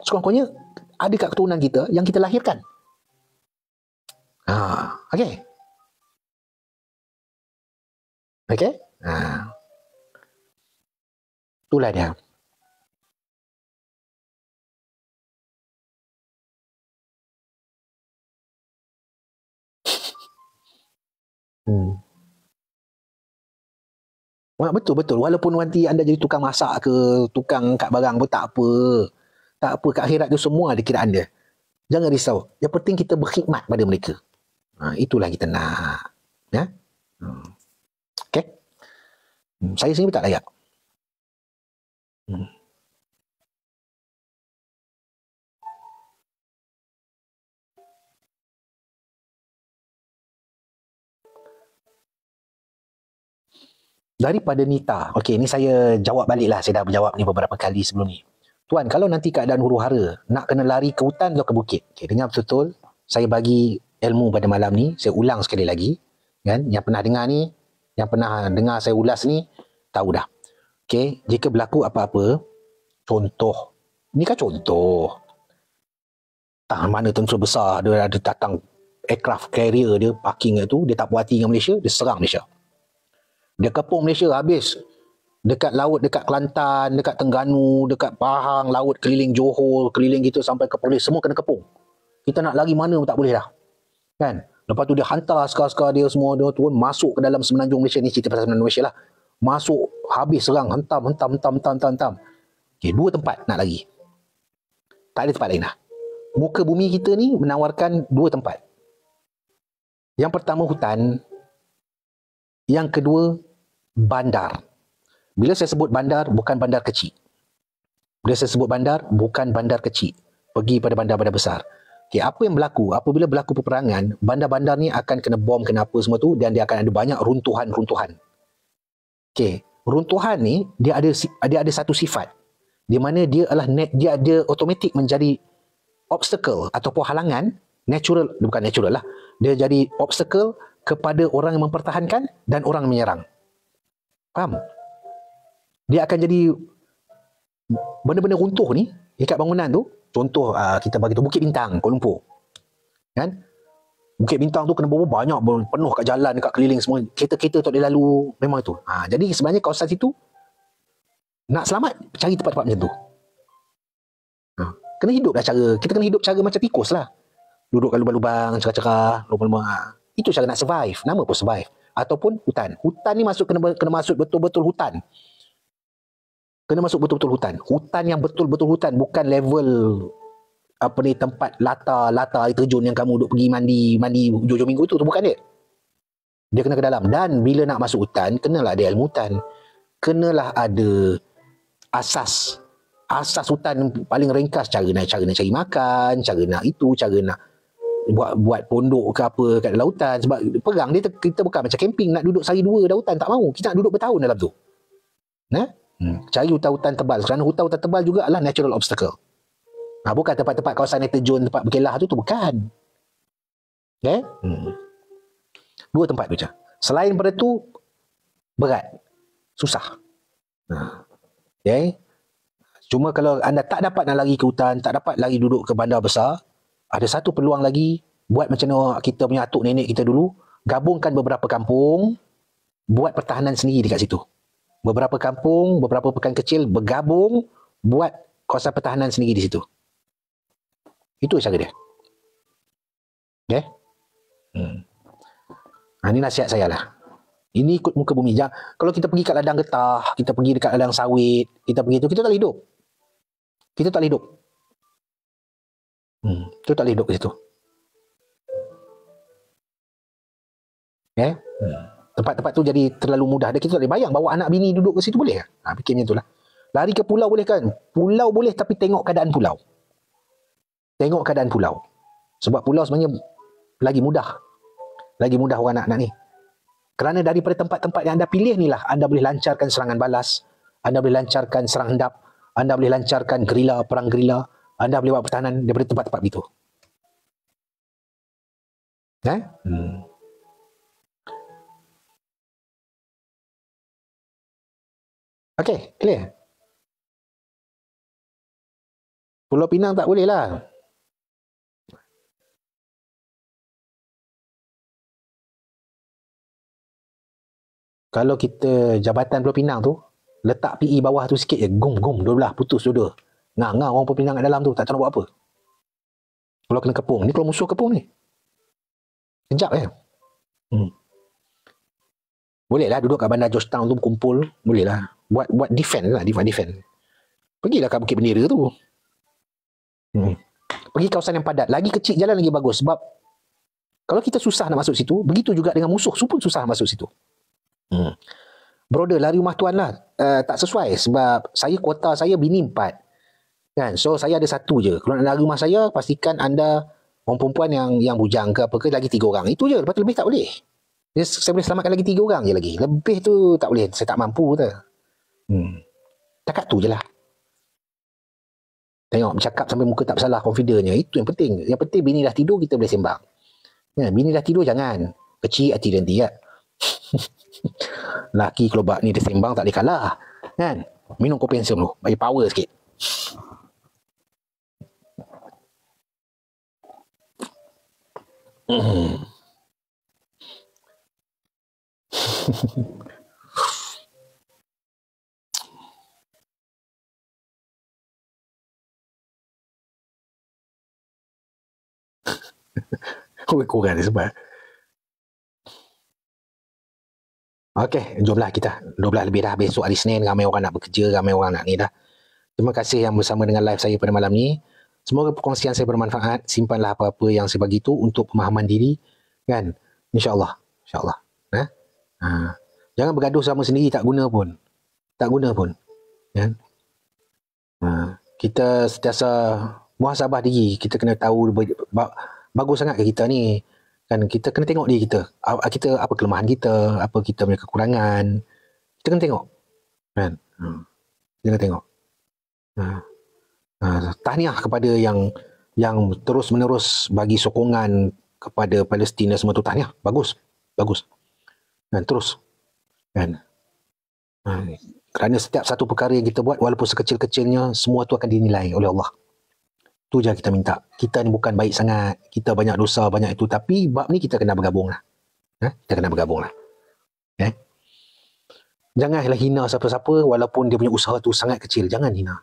Sekurang-kurangnya ada kat keturunan kita yang kita lahirkan. Ha, ah, okey. Okey? Ha. Ah. Itulah dia. Hmm. Betul betul walaupun nanti anda jadi tukang masak ke tukang kat barang pun tak apa. Tak apa kat akhirat tu semua ada kira anda. Jangan risau. Yang penting kita berkhidmat pada mereka. Ha, itulah kita nak. Ya? Ha. Okay? Hmm, saya sendiri tak layak. Hmm. Daripada Nita. Okey, ini saya jawab baliklah. Saya dah berjawab ni beberapa kali sebelum ni. Tuan, kalau nanti keadaan huru-hara, nak kena lari ke hutan atau ke bukit? Okey, dengar betul-betul. Saya bagi ilmu pada malam ni, saya ulang sekali lagi. Kan? Yang pernah dengar ni, yang pernah dengar saya ulas ni, tahu dah. Okay, jika berlaku apa-apa, contoh. ni kan contoh. Tak mana tentu besar, dia ada datang aircraft carrier dia, parking dia tu, dia tak puati dengan Malaysia, dia serang Malaysia. Dia kepung Malaysia habis. Dekat laut, dekat Kelantan, dekat Tengganu, dekat Pahang, laut keliling Johor, keliling gitu sampai ke Perlis, semua kena kepung. Kita nak lari mana pun tak boleh dah. Kan? Lepas tu dia hantar askar-askar dia semua dia turun masuk ke dalam semenanjung Malaysia ni cerita pasal semenanjung Malaysia lah. Masuk habis serang hentam hentam hentam hentam hentam. hentam. Okay, dua tempat nak lagi. Tak ada tempat lain lah. Muka bumi kita ni menawarkan dua tempat. Yang pertama hutan. Yang kedua bandar. Bila saya sebut bandar, bukan bandar kecil. Bila saya sebut bandar, bukan bandar kecil. Pergi pada bandar-bandar besar. Okay, apa yang berlaku? Apabila berlaku peperangan, bandar-bandar ni akan kena bom, kena apa semua tu dan dia akan ada banyak runtuhan-runtuhan. Okay, runtuhan ni dia ada dia ada satu sifat di mana dia adalah net dia ada automatik menjadi obstacle ataupun halangan natural bukan natural lah dia jadi obstacle kepada orang yang mempertahankan dan orang yang menyerang faham dia akan jadi benda-benda runtuh ni dekat bangunan tu contoh uh, kita bagi tu Bukit Bintang Kuala Lumpur kan Bukit Bintang tu kena bawa banyak penuh kat jalan dekat keliling semua kereta-kereta tak boleh lalu memang itu ha, jadi sebenarnya kawasan situ nak selamat cari tempat-tempat macam tu ha, kena hiduplah lah cara kita kena hidup cara macam tikus lah duduk kat lubang-lubang cerah-cerah lubang-lubang ha. itu cara nak survive nama pun survive ataupun hutan hutan ni masuk kena, kena masuk betul-betul hutan kena masuk betul-betul hutan hutan yang betul-betul hutan bukan level apa ni tempat lata-lata air terjun yang kamu duduk pergi mandi mandi hujung minggu itu, tu bukan dia dia kena ke dalam dan bila nak masuk hutan kenalah ada ilmu hutan kenalah ada asas asas hutan paling ringkas cara nak cara nak cari makan cara nak itu cara nak buat buat pondok ke apa kat dalam hutan sebab perang dia kita bukan macam camping nak duduk sehari dua dalam hutan tak mau kita nak duduk bertahun dalam tu nah Hmm. Cari hutan-hutan tebal. Kerana hutan-hutan tebal juga adalah natural obstacle. Ha, bukan tempat-tempat kawasan air terjun, tempat berkelah tu, tu bukan. Okay? Ya? Hmm. Dua tempat tu je. Selain daripada tu, berat. Susah. Hmm. Ha. Okay? Ya? Cuma kalau anda tak dapat nak lari ke hutan, tak dapat lari duduk ke bandar besar, ada satu peluang lagi, buat macam kita punya atuk nenek kita dulu, gabungkan beberapa kampung, buat pertahanan sendiri dekat situ beberapa kampung, beberapa pekan kecil bergabung buat kawasan pertahanan sendiri di situ. Itu cara dia. Okay? Ya? Hmm. Ha, ini nasihat saya lah. Ini ikut muka bumi. Ya, kalau kita pergi kat ladang getah, kita pergi dekat ladang sawit, kita pergi itu, kita tak hidup. Kita tak hidup. Hmm. Kita tak hidup di situ. Okay? Ya? Hmm tempat-tempat tu jadi terlalu mudah. Dan kita tak boleh bayang bawa anak bini duduk ke situ boleh ke? Ha, fikir macam itulah. Lari ke pulau boleh kan? Pulau boleh tapi tengok keadaan pulau. Tengok keadaan pulau. Sebab pulau sebenarnya lagi mudah. Lagi mudah orang nak-nak ni. Kerana daripada tempat-tempat yang anda pilih ni lah, anda boleh lancarkan serangan balas, anda boleh lancarkan serang hendap, anda boleh lancarkan gerila, perang gerila, anda boleh buat pertahanan daripada tempat-tempat begitu. Eh? Hmm. Okay, clear. Pulau Pinang tak boleh lah. Kalau kita jabatan Pulau Pinang tu, letak PE bawah tu sikit je, gum gum dua belah putus dua-dua. Ngah-ngah orang Pulau Pinang kat dalam tu tak tahu nak buat apa. Pulau kena kepung. Ni kalau musuh kepung ni. Sekejap eh. Hmm. Boleh lah duduk kat bandar Georgetown tu kumpul. Boleh lah buat buat defense lah, buat defense. Pergilah kat Bukit Bendera tu. Hmm. Pergi kawasan yang padat. Lagi kecil jalan lagi bagus. Sebab kalau kita susah nak masuk situ, begitu juga dengan musuh. pun susah nak masuk situ. Hmm. Brother, lari rumah tuan lah. Uh, tak sesuai sebab saya kuota saya bini empat. Kan? So, saya ada satu je. Kalau nak lari rumah saya, pastikan anda orang perempuan yang yang bujang ke apa ke lagi tiga orang. Itu je. Lepas tu lebih tak boleh. Saya boleh selamatkan lagi tiga orang je lagi. Lebih tu tak boleh. Saya tak mampu tu. Takat hmm. tu je lah. Tengok, cakap sampai muka tak salah, confidentnya. Itu yang penting. Yang penting bini dah tidur, kita boleh sembang. Ya, bini dah tidur, jangan. Kecil hati dia nanti, ya. (laughs) Laki kelobak ni dia sembang, tak boleh kalah. Kan? Minum kopi ensem dulu. Bagi power sikit. Hmm. (laughs) Kau boleh kurang ni sebab. Eh. Okay jom lah kita. 12 lebih dah. Besok hari Senin, ramai orang nak bekerja, ramai orang nak ni dah. Terima kasih yang bersama dengan live saya pada malam ni. Semoga perkongsian saya bermanfaat. Simpanlah apa-apa yang saya bagi tu untuk pemahaman diri. Kan? InsyaAllah. InsyaAllah. Ha? ha. Jangan bergaduh sama sendiri. Tak guna pun. Tak guna pun. Ya? Ha. Kita setiasa muhasabah diri. Kita kena tahu bagus sangat ke kita ni kan kita kena tengok dia kita kita apa kelemahan kita apa kita punya kekurangan kita kena tengok kan hmm. kita kena tengok ha. Ha. tahniah kepada yang yang terus menerus bagi sokongan kepada Palestin semua tu tahniah bagus bagus dan terus kan ha. kerana setiap satu perkara yang kita buat walaupun sekecil-kecilnya semua tu akan dinilai oleh Allah tu je kita minta kita ni bukan baik sangat kita banyak dosa banyak itu tapi bab ni kita kena bergabung lah ha? kita kena bergabung lah eh? Ya? janganlah hina siapa-siapa walaupun dia punya usaha tu sangat kecil jangan hina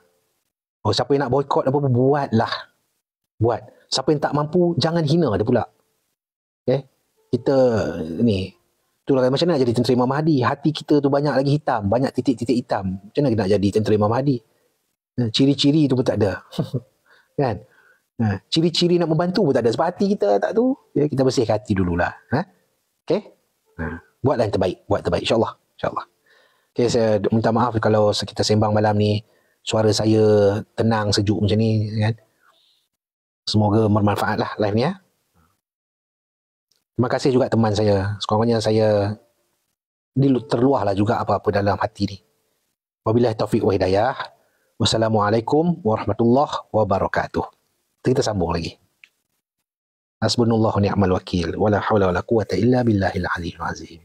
oh, siapa yang nak boykot apa-apa buatlah buat siapa yang tak mampu jangan hina dia pula eh? kita ni Itulah kan macam mana nak jadi tentera Imam Mahdi? Hati kita tu banyak lagi hitam. Banyak titik-titik hitam. Macam mana nak jadi tentera Imam Mahdi? Ha, ciri-ciri tu pun tak ada. (laughs) kan ha, ciri-ciri nak membantu pun tak ada sebab hati kita tak tu ya, kita bersih hati dululah ha? okay, ha. buatlah yang terbaik buat terbaik insyaAllah insyaAllah Okay, saya minta maaf kalau kita sembang malam ni suara saya tenang sejuk macam ni kan semoga bermanfaat lah live ni ya terima kasih juga teman saya sekurang-kurangnya saya terluah lah juga apa-apa dalam hati ni Wabillahi taufiq wa hidayah. Wassalamualaikum warahmatullahi wabarakatuh. Kita sambung lagi. Hasbunallahu ni'mal wakil wa la hawla wa la quwata illa billahil aliyyil azim.